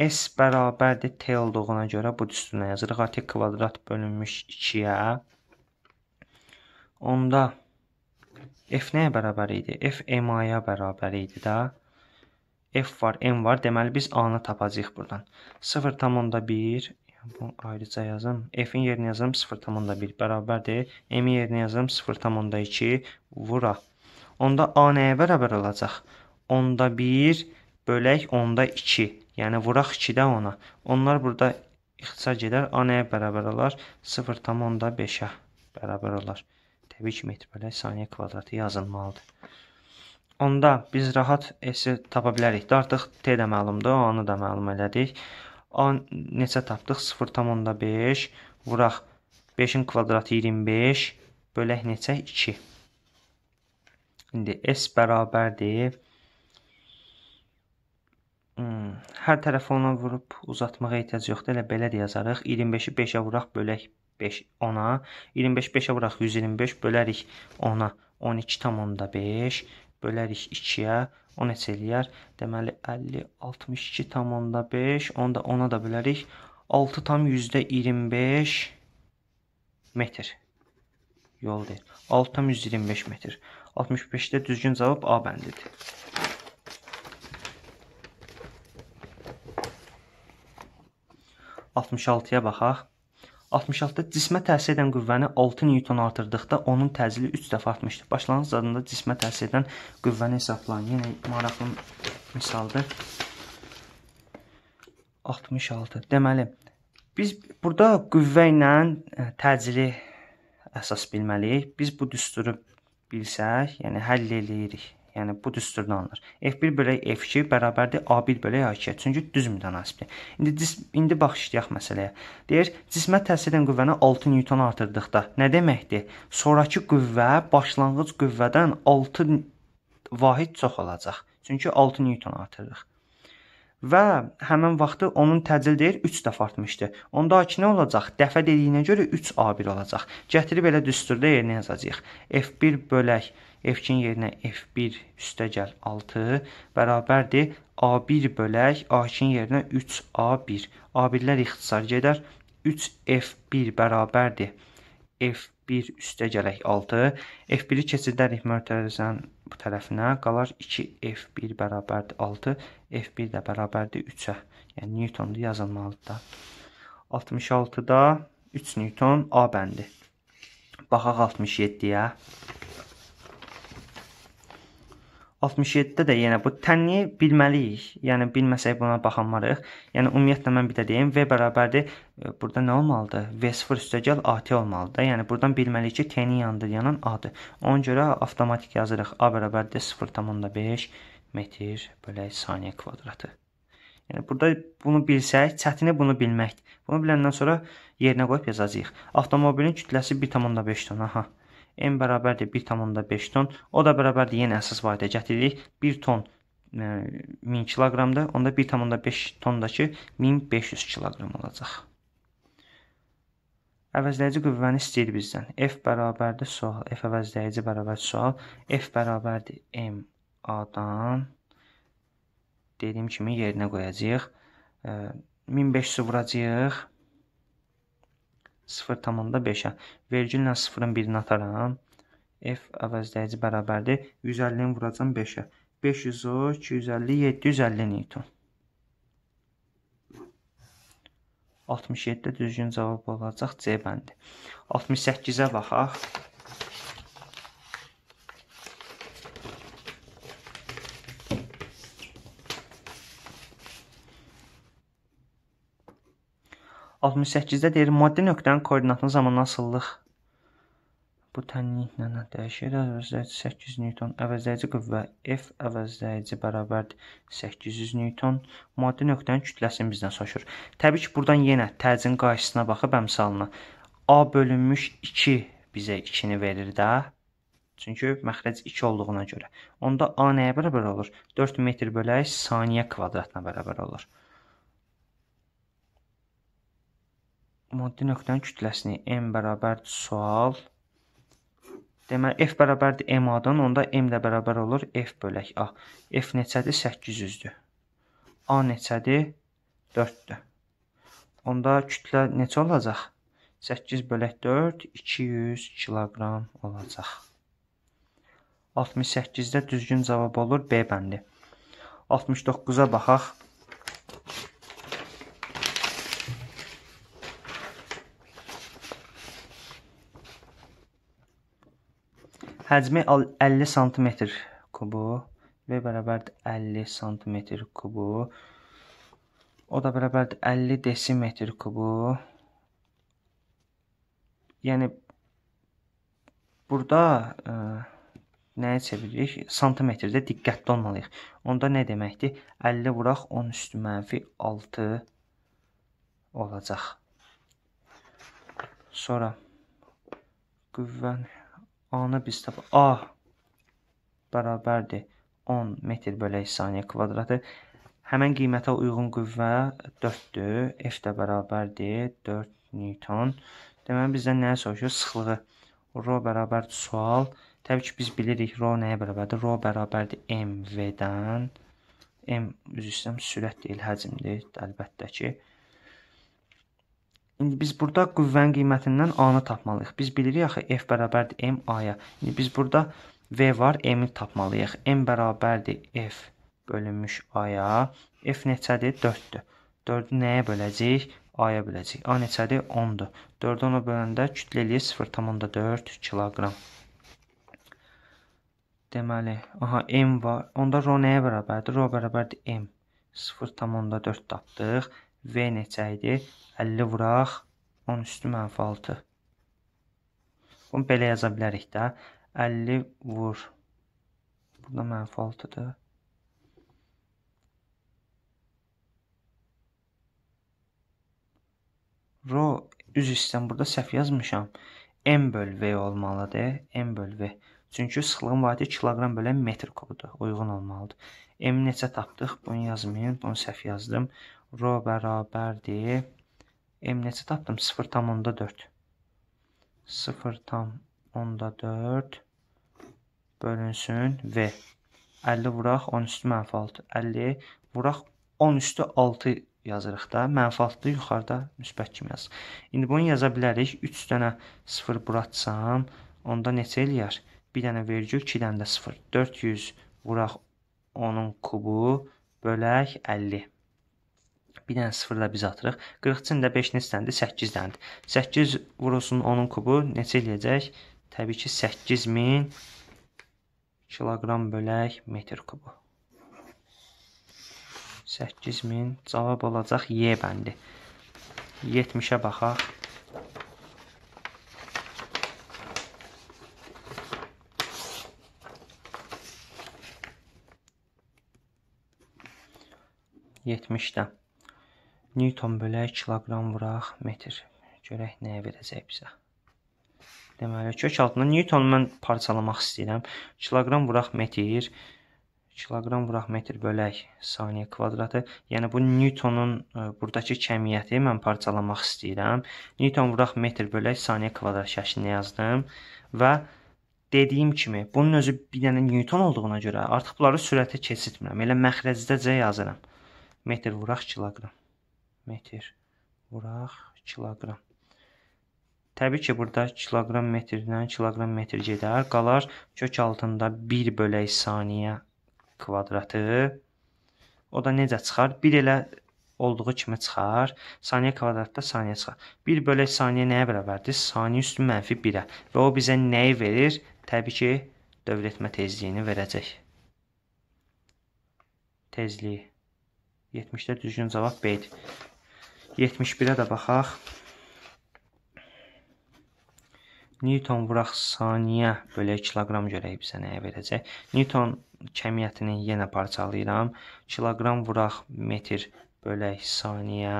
S bərabərdir T olduğuna görə bu üstünə yazırıq. Artıq kvadrat bölünmüş 2-yə. Onda F nəyə bərabər idi? F MA-ya bərabər idi də. F var, M var. Deməli, biz A-nı tapacaq buradan. 0,1 Bu ayrıca yazım. F-in yerinə yazım 0,1 bərabərdir. M-in yerinə yazım 0,2 vura. Onda A nəyə bərabər olacaq? Onda 1 bölək onda 2. Yəni vuraq 2-də ona. Onlar burada ixtisar gedər. A nəyə bərabər olar? 0,5-ə bərabər olar. Təbii ki, metr bölək saniyə kvadratı yazılmalıdır. Onda biz rahat S-i tapa bilərik. Artıq T də məlumdur, A-nı da məlum elədik neçə tapdıq? 0,5 vuraq 5-in kvadratı 25 bölək neçə? 2. İndi S bərabərdir. Hmm, hər tərəfi ona vurub uzatmağa ehtiyac yoxdur. Elə belə də yazarıq. 25-i 5-ə vuraq bölək 5 10-a. 25 5-ə vuraq 125 bölərik 10-a. 12,5 bölərik 2-yə. O neçə eləyər? Deməli 50 62,5 onu da ona da bilərik. 6 tam %25 metr yol deyil. 6 tam 125 metr. 65-də düzgün cavab A bəndidir. Altmış altıya baxaq. 66-da cismə təsir edən qüvvəni 6 Newton artırdıqda onun təzili 3 dəfə artmışdır. Başlanğıc zadında cismə təsir edən qüvvəni hesablayın. Yenə maraqlı misaldır. 66. Deməli, biz burada qüvvə ilə e, təcili əsas bilməliyik. Biz bu düsturu bilsək, yəni həll eləyirik. Yəni bu düsturdan alınır. F1 bölək F2 bərabərdir A1 bölək A2-yə. Çünki düz mütənasibdir. İndi cis, indi bax işləyək məsələyə. Deyir, cismə təsir edən qüvvəni 6 Newton artırdıqda nə deməkdir? Sonrakı qüvvə başlanğıc qüvvədən 6 vahid çox olacaq. Çünki 6 Newton artırırıq və həmin vaxtı onun təcil deyir 3 dəfə artmışdı. Onda nə olacaq? Dəfə dediyinə görə 3A1 olacaq. Gətirib elə düsturda yerinə yazacağıq. F1 bölək F2-nin yerinə F1 üstəgəl 6 bərabərdir A1 bölək A2-nin yerinə 3A1. A1-lər ixtisar gedər. 3F1 bərabərdir F 1 üstə gələk 6. F1-i keçidlərik mötərizənin bu tərəfinə. Qalar 2 F1 bərabərdir 6. F1 də bərabərdir 3-ə. Yəni Newtonda yazılmalıdır da. 66-da 3 Newton A bəndi. Baxaq 67-yə. 67-də də yenə bu tənliyi bilməliyik. Yəni bilməsək buna baxamarıq. Yəni ümumiyyətlə mən bir də deyim, V bərabərdir. E, burada nə olmalıdır? V0 üstəgəl AT olmalıdır. Yəni buradan bilməliyik ki, T-nin yanında yanan A-dır. Ona görə avtomatik yazırıq. A bərabərdir 0.5 metr bölək saniyə kvadratı. Yəni burada bunu bilsək, çətini bunu bilməkdir. Bunu biləndən sonra yerinə qoyub yazacağıq. Avtomobilin kütləsi 1.5 ton, aha. M bərabərdir 1,5 ton. O da bərabərdir yenə əsas vahidə gətirdik. 1 ton 1000 e, kiloqramda, onda 1,5 tondakı 1500 kiloqram olacaq. Əvəzləyici qüvvəni istəyir bizdən. F bərabərdir sual, F əvəzləyici bərabər sual. F bərabərdir MA-dan. Dediyim kimi yerinə qoyacağıq. 1500-ü e, vuracağıq. 0,5-ə. Vergüllə 0-ın 1-ini ataram. F əvəzləyici bərabərdir. 150-ni vuracam 5-ə. 500 o, 250, 750 newton. 67-də düzgün cavab olacaq C bəndi. 68-ə baxaq. 68-də deyir maddi nöqtənin koordinatını zamanla asılılıq. Bu tənliklə nə dəyişir? Əvəzləyici 800 Newton, əvəzləyici qüvvə F əvəzləyici bərabərdir 800 Newton. Maddi nöqtənin kütləsini bizdən soruşur. Təbii ki, burdan yenə təcin qarşısına baxıb əmsalına A bölünmüş 2 bizə 2-ni verir də. Çünki məxrəc 2 olduğuna görə. Onda A nəyə bərabər olur? 4 metr bölək saniyə kvadratına bərabər olur. Maddi nöqtənin kütləsini m bərabərdir sual. Deməli f bərabərdir ma-dan, onda m də bərabər olur f bölək a. f neçədir? 800-dür. a neçədir? 4-dür. Onda kütlə neçə olacaq? 8 bölək 4 200 kiloqram olacaq. 68-də düzgün cavab olur B bəndi. 69-a baxaq. Həcmi 50 sm kubu və bərabərdir 50 sm kubu. O da bərabərdir 50 desimetr kubu. Yəni burada ə, e, nəyə çeviririk? Santimetrdə diqqətli olmalıyıq. Onda nə deməkdir? 50 vuraq 10 üstü mənfi 6 olacaq. Sonra qüvvən A-nı biz tap A bərabərdir 10 metr bölək saniyə kvadratı. Həmən qiymətə uyğun qüvvə 4-dür. F də bərabərdir 4 newton. Deməli bizdən nəyə soruşur? Sıxlığı. Rho bərabərdir sual. Təbii ki biz bilirik rho nəyə bərabərdir? Rho bərabərdir mv-dən. M üzr istəyirəm sürət deyil, həcmdir əlbəttə ki. İndi biz burada qüvvənin qiymətindən A-nı tapmalıyıq. Biz bilirik axı F bərabərdir M A-ya. İndi biz burada V var, M-i tapmalıyıq. M bərabərdir F bölünmüş A-ya. F neçədir? 4-dür. 4-ü nəyə böləcəyik? A-ya böləcəyik. A neçədir? 10-dur. 4-ü 10-a böləndə kütləliyi 0,4 kiloqram. Deməli, aha M var. Onda rho nəyə bərabərdir? Rho bərabərdir M. 0,4 tapdıq. V neçə idi? 50 vuraq, 13 mənfi 6. Bunu belə yaza bilərik də. 50 vur. Burada mənfi 6-dır. Ro üz üstdən burada səhv yazmışam. M böl V olmalıdır. M böl V. Çünki sıxlığın vahidi kiloqram bölən metr kubudur. Uyğun olmalıdır. M neçə tapdıq? Bunu yazmayın. Bunu səhv yazdım. Ro bərabərdir. M neçə tapdım? 0,4. 0,4 bölünsün V. 50 vuraq, 10 üstü mənfi 6. 50 vuraq, 10 üstü 6 yazırıq da. Mənfi 6-da yuxarıda müsbət kimi yaz. İndi bunu yaza bilərik. 3 dənə 0 buratsam, onda neçə eləyər? 1 dənə vergül, 2 dənə də 0. 400 vuraq 10-un kubu bölək 50. 1 dənə 0 ilə biz atırıq. 40-cın da 5 neçə dənədir? 8 dənədir. 8 vurulsun 10-un kubu neçə eləyəcək? Təbii ki, 8000 kiloqram bölək metr kubu. 8000 cavab olacaq Y bəndi. 70-ə baxaq. yetmişdən. Newton bölək kiloqram vuraq metr. Görək nəyə verəcək bizə. Deməli, kök altında Newton mən parçalamaq istəyirəm. Kiloqram vuraq metr. Kiloqram vuraq metr bölək saniyə kvadratı. Yəni, bu Newtonun ə, e, buradakı kəmiyyəti mən parçalamaq istəyirəm. Newton vuraq metr bölək saniyə kvadrat şəklində yazdım. Və dediyim kimi, bunun özü bir dənə Newton olduğuna görə artıq bunları sürətə keçirtmirəm. Elə məxrəcdəcə yazıram. Metr vuraq kiloqram metr vuraq kiloqram. Təbii ki, burada kiloqram metrdən kiloqram metr gedər. Qalar kök altında 1 bölək saniyə kvadratı. O da necə çıxar? 1 elə olduğu kimi çıxar. Saniyə kvadratda saniyə çıxar. 1 bölək saniyə nəyə bərabərdir? Saniyə üstü mənfi 1-ə. Və o bizə nəyi verir? Təbii ki, dövlətmə tezliyini verəcək. Tezliyi. 70-də düzgün cavab B-dir. 71-ə də baxaq. Newton vuraq saniyə bölək kiloqram görək bizə nəyə verəcək. Newton kəmiyyətini yenə parçalayıram. Kiloqram vuraq metr bölək saniyə.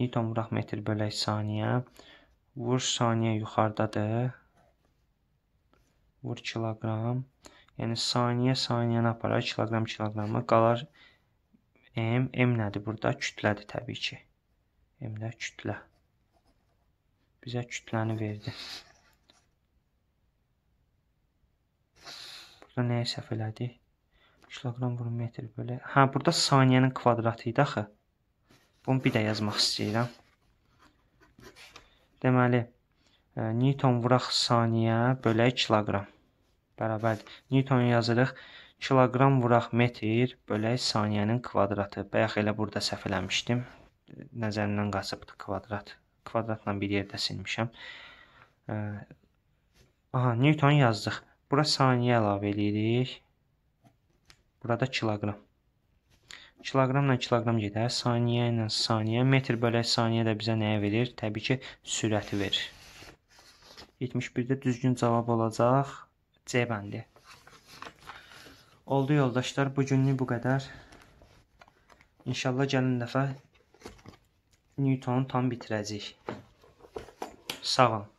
Newton vuraq metr bölək saniyə. Vur saniyə yuxarıdadır. Vur kiloqram. Kiloqram. Yəni saniyə saniyəni aparar, kiloqram kiloqramı qalar m, m nədir burada? Kütlədir təbii ki. M də kütlə. Bizə kütləni verdi. Burada nəyə səhv elədik? Kiloqram vurun metr belə. Hə, burada saniyənin kvadratı idi axı. Bunu bir də yazmaq istəyirəm. Deməli, e, Newton vuraq saniyə bölə kiloqram bərabərdir. Newton yazırıq. Kiloqram vuraq metr bölək saniyənin kvadratı. Bayaq elə burada səhv eləmişdim. Nəzərimdən qaçıbdı kvadrat. Kvadratla bir yerdə silmişəm. Aha, Newton yazdıq. Bura saniyə əlavə eləyirik. Burada kiloqram. Kiloqramla kiloqram gedər, saniyə ilə saniyə, metr bölək saniyə də bizə nəyə verir? Təbii ki, sürəti verir. 71-də düzgün cavab olacaq C bəndi. Oldu yoldaşlar, bu günlük bu qədər. İnşallah gəlin dəfə Newtonu tam bitirəcəyik. Sağ olun.